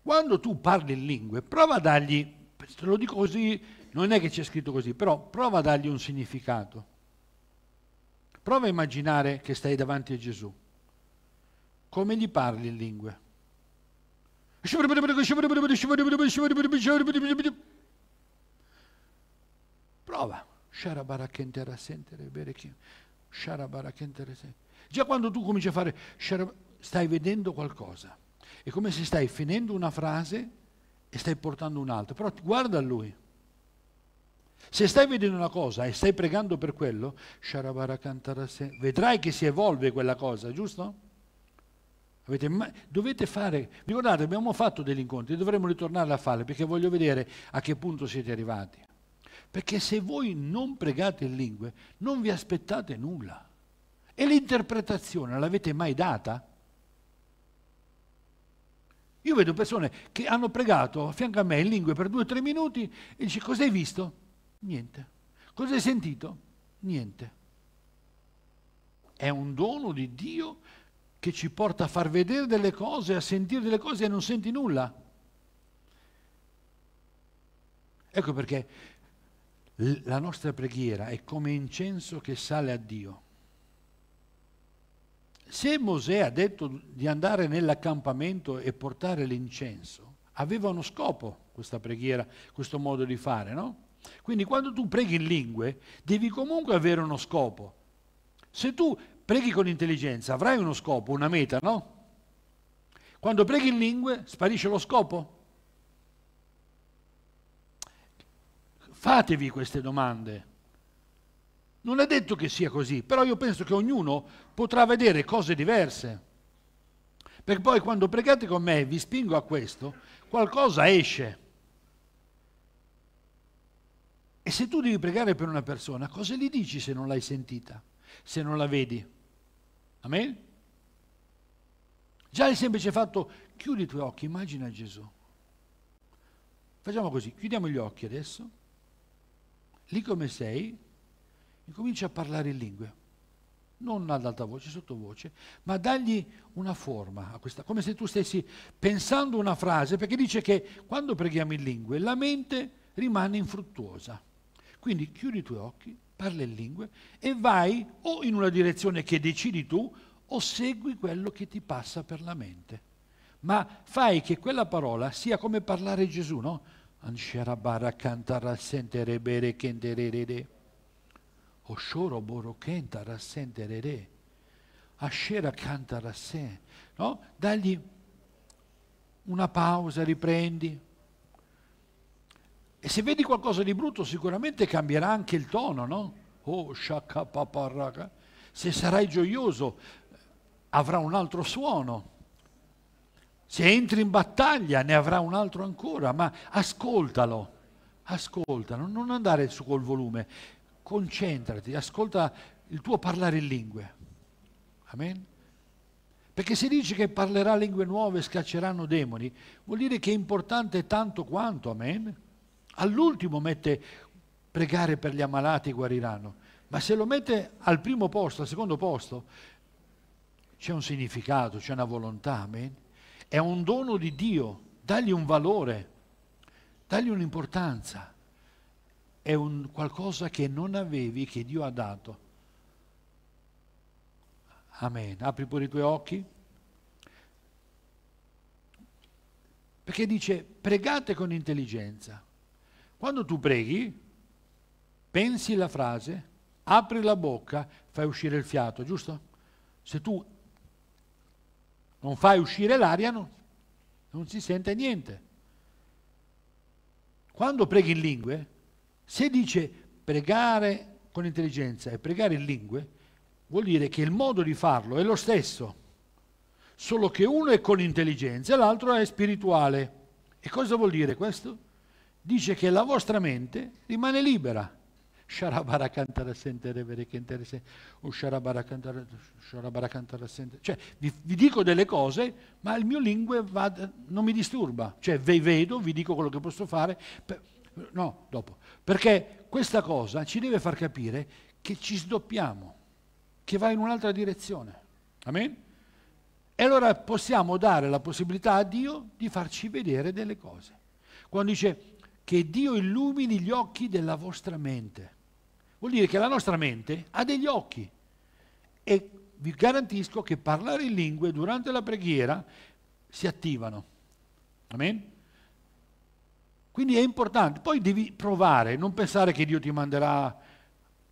quando tu parli in lingue, prova a dargli, te lo dico così, non è che c'è scritto così, però prova a dargli un significato. Prova a immaginare che stai davanti a Gesù. Come gli parli in lingue? Prova. Già quando tu cominci a fare stai vedendo qualcosa. È come se stai finendo una frase e stai portando un'altra. Però guarda a lui. Se stai vedendo una cosa e stai pregando per quello, vedrai che si evolve quella cosa, giusto? Mai, dovete fare, ricordate abbiamo fatto degli incontri, dovremmo ritornare a farli perché voglio vedere a che punto siete arrivati. Perché se voi non pregate in lingue, non vi aspettate nulla. E l'interpretazione l'avete mai data? Io vedo persone che hanno pregato a fianco a me in lingue per due o tre minuti e dice cosa hai visto? Niente. Cosa hai sentito? Niente. È un dono di Dio che ci porta a far vedere delle cose, a sentire delle cose e non senti nulla. Ecco perché la nostra preghiera è come incenso che sale a Dio. Se Mosè ha detto di andare nell'accampamento e portare l'incenso, aveva uno scopo questa preghiera, questo modo di fare, no? Quindi quando tu preghi in lingue devi comunque avere uno scopo. Se tu preghi con intelligenza avrai uno scopo, una meta, no? Quando preghi in lingue sparisce lo scopo? Fatevi queste domande. Non è detto che sia così, però io penso che ognuno potrà vedere cose diverse. Perché poi quando pregate con me, vi spingo a questo, qualcosa esce. E se tu devi pregare per una persona, cosa gli dici se non l'hai sentita, se non la vedi? Amen? Già il semplice fatto, chiudi i tuoi occhi, immagina Gesù. Facciamo così, chiudiamo gli occhi adesso lì come sei, incomincia a parlare in lingue, non ad alta voce, sottovoce, ma dagli una forma a questa, come se tu stessi pensando una frase, perché dice che quando preghiamo in lingue la mente rimane infruttuosa. Quindi chiudi i tuoi occhi, parla in lingue e vai o in una direzione che decidi tu o segui quello che ti passa per la mente. Ma fai che quella parola sia come parlare Gesù, no? Anshera barakanta rassentere bere kenterere. Oshoro borokenta rassenterere. Ashera canta No? Dagli una pausa, riprendi. E se vedi qualcosa di brutto sicuramente cambierà anche il tono, no? Oh, shakapaparraga. Se sarai gioioso avrà un altro suono. Se entri in battaglia ne avrà un altro ancora, ma ascoltalo, ascoltalo, non andare su col volume, concentrati, ascolta il tuo parlare in lingue. Amen? Perché se dice che parlerà lingue nuove e scacceranno demoni, vuol dire che è importante tanto quanto, amen? All'ultimo mette pregare per gli ammalati guariranno, ma se lo mette al primo posto, al secondo posto, c'è un significato, c'è una volontà, amen? è un dono di Dio, dagli un valore, dagli un'importanza. È un qualcosa che non avevi, che Dio ha dato. Amen. Apri pure i tuoi occhi. Perché dice, pregate con intelligenza. Quando tu preghi, pensi la frase, apri la bocca, fai uscire il fiato, giusto? Se tu non fai uscire l'aria, non, non si sente niente. Quando preghi in lingue, se dice pregare con intelligenza e pregare in lingue, vuol dire che il modo di farlo è lo stesso, solo che uno è con intelligenza e l'altro è spirituale. E cosa vuol dire questo? Dice che la vostra mente rimane libera sciarabara cantare sentere vere che interesse, o sciarabara cantare, sciarabara cantare sentere. Cioè, vi, vi, dico delle cose, ma il mio lingue va, non mi disturba. Cioè, vi vedo, vi dico quello che posso fare. Per, no, dopo. Perché questa cosa ci deve far capire che ci sdoppiamo, che va in un'altra direzione. Amen? E allora possiamo dare la possibilità a Dio di farci vedere delle cose. Quando dice che Dio illumini gli occhi della vostra mente. Vuol dire che la nostra mente ha degli occhi e vi garantisco che parlare in lingue durante la preghiera si attivano. Amen? Quindi è importante. Poi devi provare, non pensare che Dio ti manderà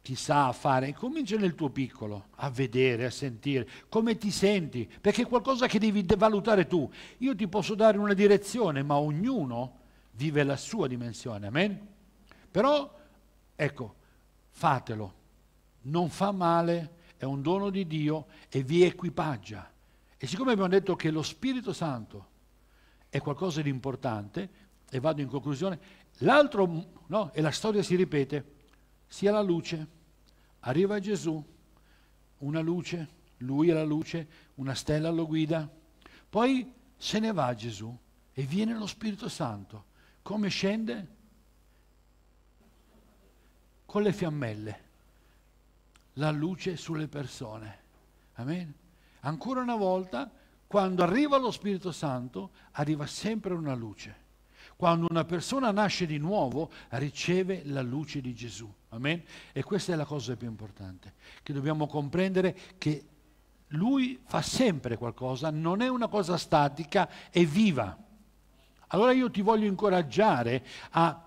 chissà a fare, comincia nel tuo piccolo, a vedere, a sentire, come ti senti, perché è qualcosa che devi valutare tu. Io ti posso dare una direzione, ma ognuno vive la sua dimensione, amen? Però, ecco, Fatelo, non fa male, è un dono di Dio e vi equipaggia. E siccome abbiamo detto che lo Spirito Santo è qualcosa di importante, e vado in conclusione, l'altro, no, e la storia si ripete, sia la luce, arriva Gesù, una luce, lui è la luce, una stella lo guida, poi se ne va Gesù e viene lo Spirito Santo. Come scende? con le fiammelle, la luce sulle persone. Amen. Ancora una volta, quando arriva lo Spirito Santo, arriva sempre una luce. Quando una persona nasce di nuovo, riceve la luce di Gesù. Amen. E questa è la cosa più importante, che dobbiamo comprendere che lui fa sempre qualcosa, non è una cosa statica, è viva. Allora io ti voglio incoraggiare a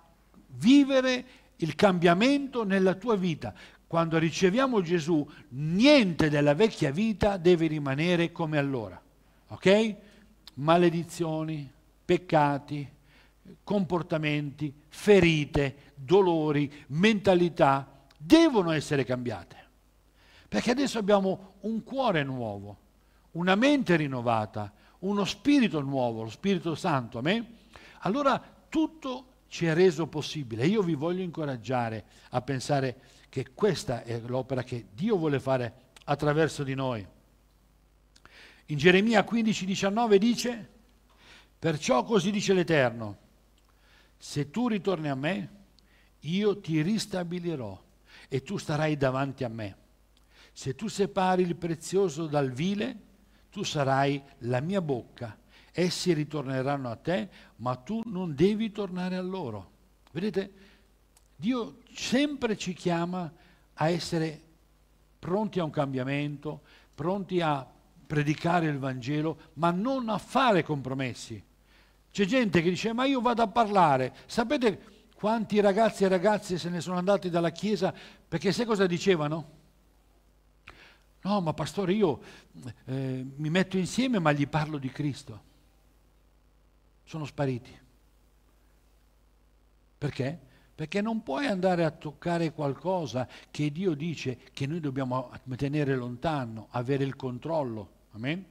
vivere il cambiamento nella tua vita. Quando riceviamo Gesù, niente della vecchia vita deve rimanere come allora. Ok? Maledizioni, peccati, comportamenti, ferite, dolori, mentalità devono essere cambiate. Perché adesso abbiamo un cuore nuovo, una mente rinnovata, uno spirito nuovo, lo Spirito Santo, amen? Allora tutto ci è reso possibile. Io vi voglio incoraggiare a pensare che questa è l'opera che Dio vuole fare attraverso di noi. In Geremia 15, 19 dice, perciò così dice l'Eterno, se tu ritorni a me, io ti ristabilirò e tu starai davanti a me. Se tu separi il prezioso dal vile, tu sarai la mia bocca Essi ritorneranno a te, ma tu non devi tornare a loro. Vedete, Dio sempre ci chiama a essere pronti a un cambiamento, pronti a predicare il Vangelo, ma non a fare compromessi. C'è gente che dice, ma io vado a parlare. Sapete quanti ragazzi e ragazze se ne sono andati dalla Chiesa perché sai cosa dicevano? No, ma pastore, io eh, mi metto insieme ma gli parlo di Cristo sono spariti. Perché? Perché non puoi andare a toccare qualcosa che Dio dice che noi dobbiamo tenere lontano, avere il controllo. Amen?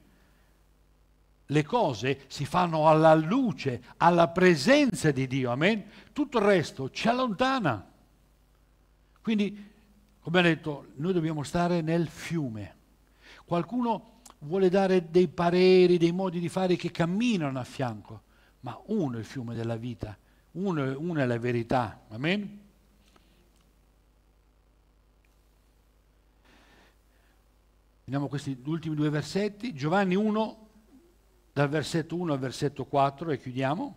Le cose si fanno alla luce, alla presenza di Dio. Amen? Tutto il resto ci allontana. Quindi, come ho detto, noi dobbiamo stare nel fiume. Qualcuno vuole dare dei pareri, dei modi di fare che camminano a fianco ma uno è il fiume della vita, uno, una è la verità. Amen? Vediamo questi ultimi due versetti. Giovanni 1, dal versetto 1 al versetto 4 e chiudiamo.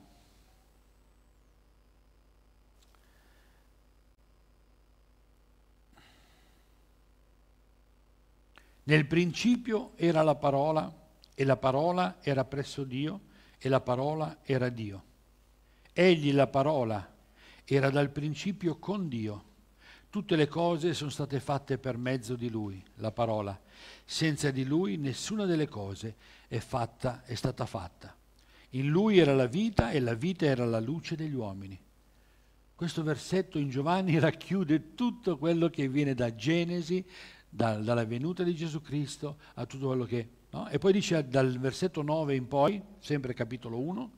Nel principio era la parola e la parola era presso Dio e la parola era Dio. Egli la parola era dal principio con Dio. Tutte le cose sono state fatte per mezzo di Lui, la parola. Senza di Lui nessuna delle cose è, fatta, è stata fatta. In Lui era la vita e la vita era la luce degli uomini. Questo versetto in Giovanni racchiude tutto quello che viene da Genesi, da, dalla venuta di Gesù Cristo, a tutto quello che No? E poi dice dal versetto 9 in poi, sempre capitolo 1,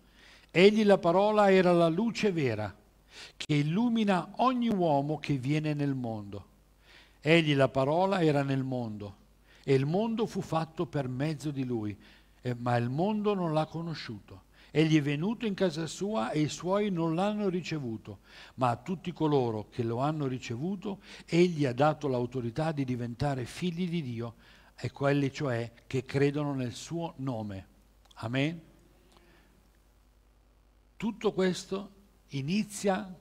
egli la parola era la luce vera che illumina ogni uomo che viene nel mondo. Egli la parola era nel mondo e il mondo fu fatto per mezzo di lui, eh, ma il mondo non l'ha conosciuto. Egli è venuto in casa sua e i suoi non l'hanno ricevuto, ma a tutti coloro che lo hanno ricevuto, egli ha dato l'autorità di diventare figli di Dio, e quelli cioè che credono nel suo nome. Amen. Tutto questo inizia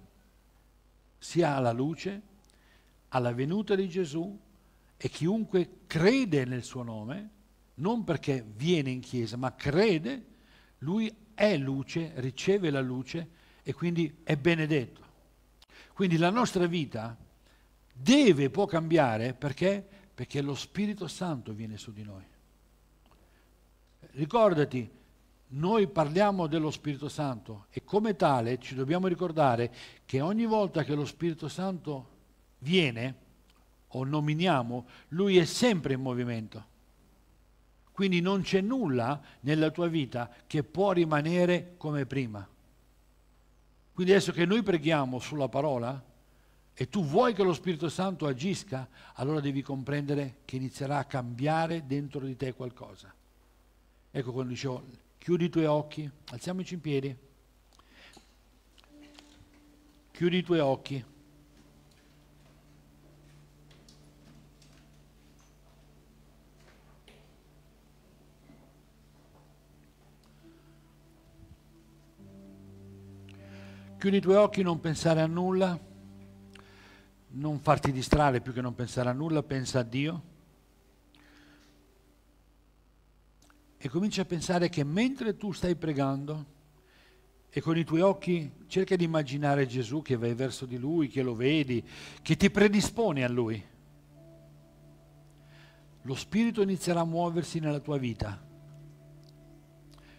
sia alla luce, alla venuta di Gesù e chiunque crede nel suo nome, non perché viene in chiesa, ma crede, lui è luce, riceve la luce e quindi è benedetto. Quindi la nostra vita deve, può cambiare perché perché lo Spirito Santo viene su di noi. Ricordati, noi parliamo dello Spirito Santo e come tale ci dobbiamo ricordare che ogni volta che lo Spirito Santo viene o nominiamo, lui è sempre in movimento. Quindi non c'è nulla nella tua vita che può rimanere come prima. Quindi adesso che noi preghiamo sulla parola, e tu vuoi che lo Spirito Santo agisca, allora devi comprendere che inizierà a cambiare dentro di te qualcosa. Ecco quando dicevo, chiudi i tuoi occhi, alziamoci in piedi, chiudi i tuoi occhi. Chiudi i tuoi occhi, non pensare a nulla non farti distrarre più che non pensare a nulla, pensa a Dio. E comincia a pensare che mentre tu stai pregando e con i tuoi occhi cerca di immaginare Gesù che vai verso di lui, che lo vedi, che ti predispone a lui. Lo Spirito inizierà a muoversi nella tua vita,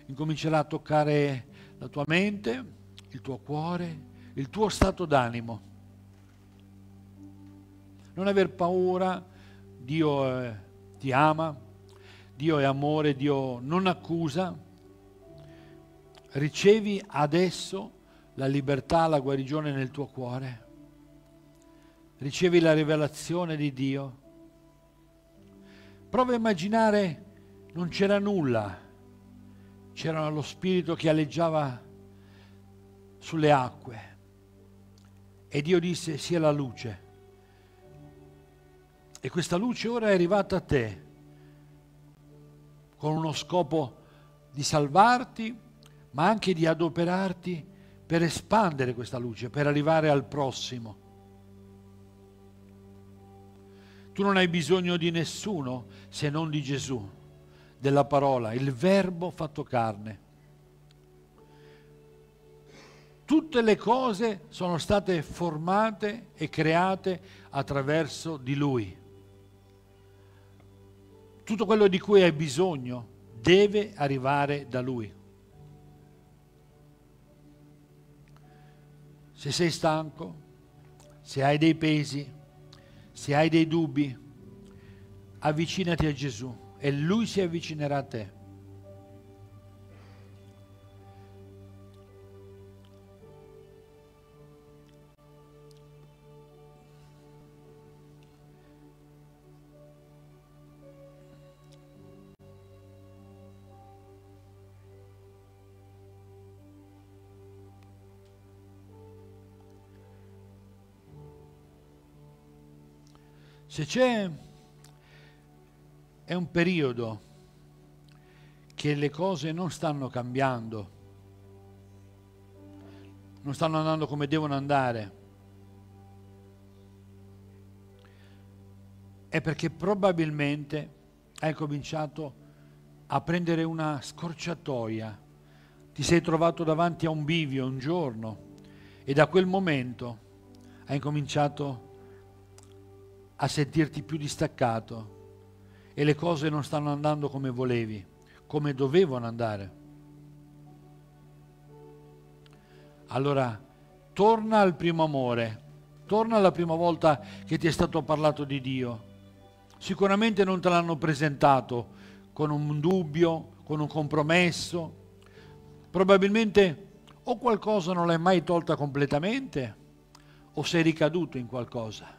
incomincerà a toccare la tua mente, il tuo cuore, il tuo stato d'animo non aver paura, Dio eh, ti ama, Dio è amore, Dio non accusa. Ricevi adesso la libertà, la guarigione nel tuo cuore. Ricevi la rivelazione di Dio. Prova a immaginare, non c'era nulla, c'era lo spirito che aleggiava sulle acque. E Dio disse, sia la luce e questa luce ora è arrivata a te con uno scopo di salvarti, ma anche di adoperarti per espandere questa luce, per arrivare al prossimo. Tu non hai bisogno di nessuno se non di Gesù, della parola, il verbo fatto carne. Tutte le cose sono state formate e create attraverso di Lui tutto quello di cui hai bisogno deve arrivare da Lui. Se sei stanco, se hai dei pesi, se hai dei dubbi, avvicinati a Gesù e Lui si avvicinerà a te. Se c'è è un periodo che le cose non stanno cambiando, non stanno andando come devono andare, è perché probabilmente hai cominciato a prendere una scorciatoia, ti sei trovato davanti a un bivio un giorno e da quel momento hai cominciato a a sentirti più distaccato e le cose non stanno andando come volevi, come dovevano andare. Allora, torna al primo amore, torna alla prima volta che ti è stato parlato di Dio. Sicuramente non te l'hanno presentato con un dubbio, con un compromesso. Probabilmente o qualcosa non l'hai mai tolta completamente o sei ricaduto in qualcosa.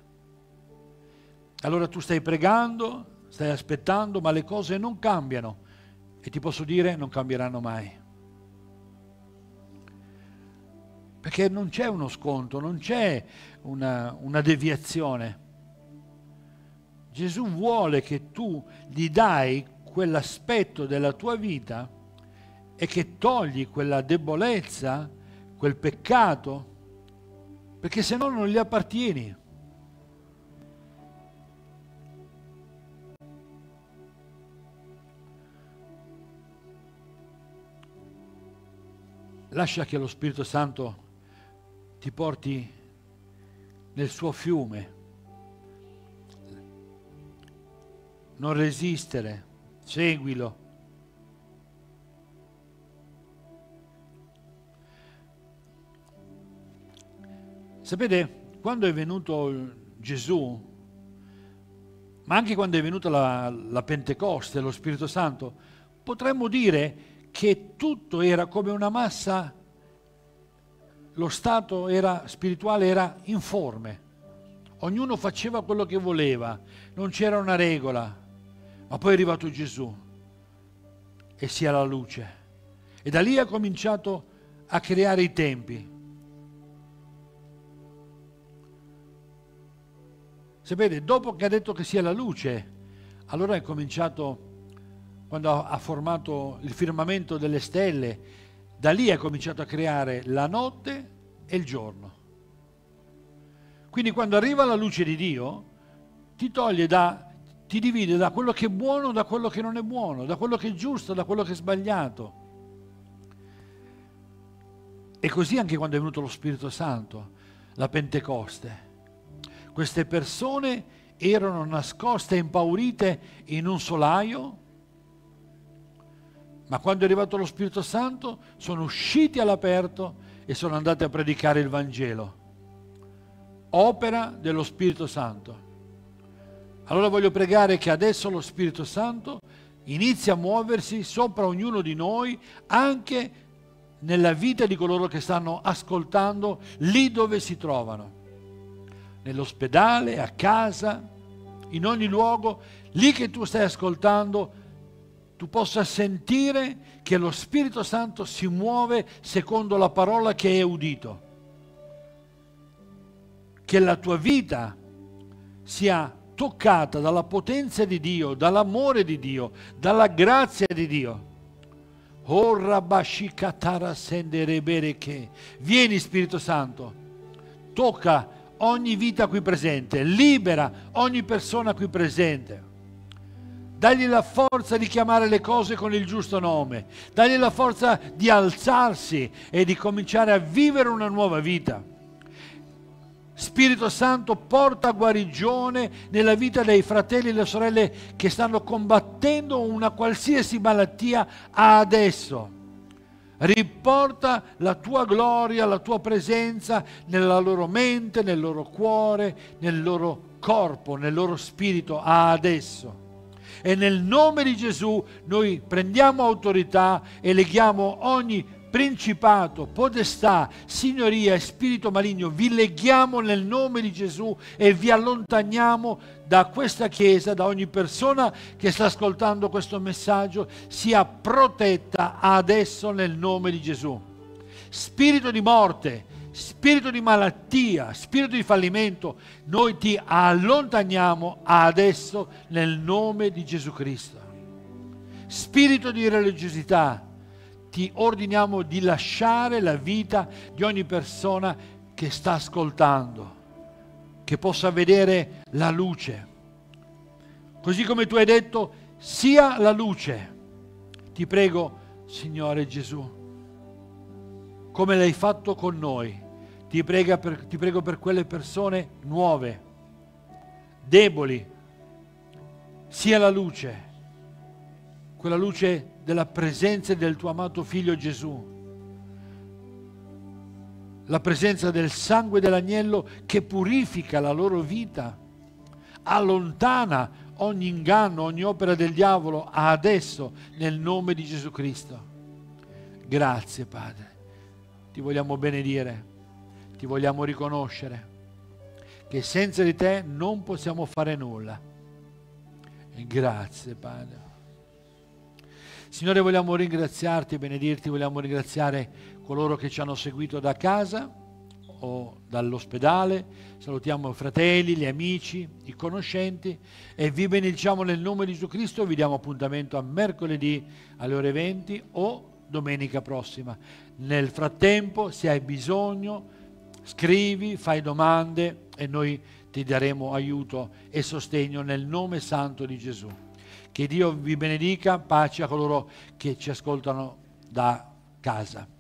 Allora tu stai pregando, stai aspettando, ma le cose non cambiano e ti posso dire non cambieranno mai. Perché non c'è uno sconto, non c'è una, una deviazione. Gesù vuole che tu gli dai quell'aspetto della tua vita e che togli quella debolezza, quel peccato, perché se no non gli appartieni. Lascia che lo Spirito Santo ti porti nel suo fiume. Non resistere, seguilo. Sapete, quando è venuto Gesù, ma anche quando è venuta la, la Pentecoste, lo Spirito Santo, potremmo dire che tutto era come una massa, lo stato era, spirituale era informe, ognuno faceva quello che voleva, non c'era una regola, ma poi è arrivato Gesù e si è la luce. E da lì ha cominciato a creare i tempi. Sapete, dopo che ha detto che sia la luce, allora è cominciato a quando ha formato il firmamento delle stelle, da lì ha cominciato a creare la notte e il giorno. Quindi quando arriva la luce di Dio, ti toglie da, ti divide da quello che è buono da quello che non è buono, da quello che è giusto da quello che è sbagliato. E così anche quando è venuto lo Spirito Santo, la Pentecoste. Queste persone erano nascoste impaurite in un solaio ma quando è arrivato lo Spirito Santo sono usciti all'aperto e sono andati a predicare il Vangelo. Opera dello Spirito Santo. Allora voglio pregare che adesso lo Spirito Santo inizi a muoversi sopra ognuno di noi, anche nella vita di coloro che stanno ascoltando, lì dove si trovano, nell'ospedale, a casa, in ogni luogo, lì che tu stai ascoltando, tu possa sentire che lo Spirito Santo si muove secondo la parola che hai udito, che la tua vita sia toccata dalla potenza di Dio, dall'amore di Dio, dalla grazia di Dio. Oh, Vieni Spirito Santo, tocca ogni vita qui presente, libera ogni persona qui presente. Dagli la forza di chiamare le cose con il giusto nome. Dagli la forza di alzarsi e di cominciare a vivere una nuova vita. Spirito Santo porta guarigione nella vita dei fratelli e delle sorelle che stanno combattendo una qualsiasi malattia adesso. Riporta la tua gloria, la tua presenza nella loro mente, nel loro cuore, nel loro corpo, nel loro spirito adesso e nel nome di Gesù noi prendiamo autorità e leghiamo ogni principato, podestà, signoria e spirito maligno, vi leghiamo nel nome di Gesù e vi allontaniamo da questa Chiesa, da ogni persona che sta ascoltando questo messaggio, sia protetta adesso nel nome di Gesù. Spirito di morte, spirito di malattia, spirito di fallimento, noi ti allontaniamo adesso nel nome di Gesù Cristo. Spirito di religiosità, ti ordiniamo di lasciare la vita di ogni persona che sta ascoltando, che possa vedere la luce. Così come tu hai detto, sia la luce. Ti prego, Signore Gesù, come l'hai fatto con noi ti, per, ti prego per quelle persone nuove, deboli. Sia la luce, quella luce della presenza del tuo amato figlio Gesù. La presenza del sangue dell'agnello che purifica la loro vita, allontana ogni inganno, ogni opera del diavolo adesso nel nome di Gesù Cristo. Grazie Padre, ti vogliamo benedire ti vogliamo riconoscere che senza di te non possiamo fare nulla. E grazie Padre. Signore vogliamo ringraziarti e benedirti, vogliamo ringraziare coloro che ci hanno seguito da casa o dall'ospedale, salutiamo i fratelli, gli amici, i conoscenti e vi benediciamo nel nome di Gesù Cristo, vi diamo appuntamento a mercoledì alle ore 20 o domenica prossima. Nel frattempo se hai bisogno Scrivi, fai domande e noi ti daremo aiuto e sostegno nel nome santo di Gesù. Che Dio vi benedica, pace a coloro che ci ascoltano da casa.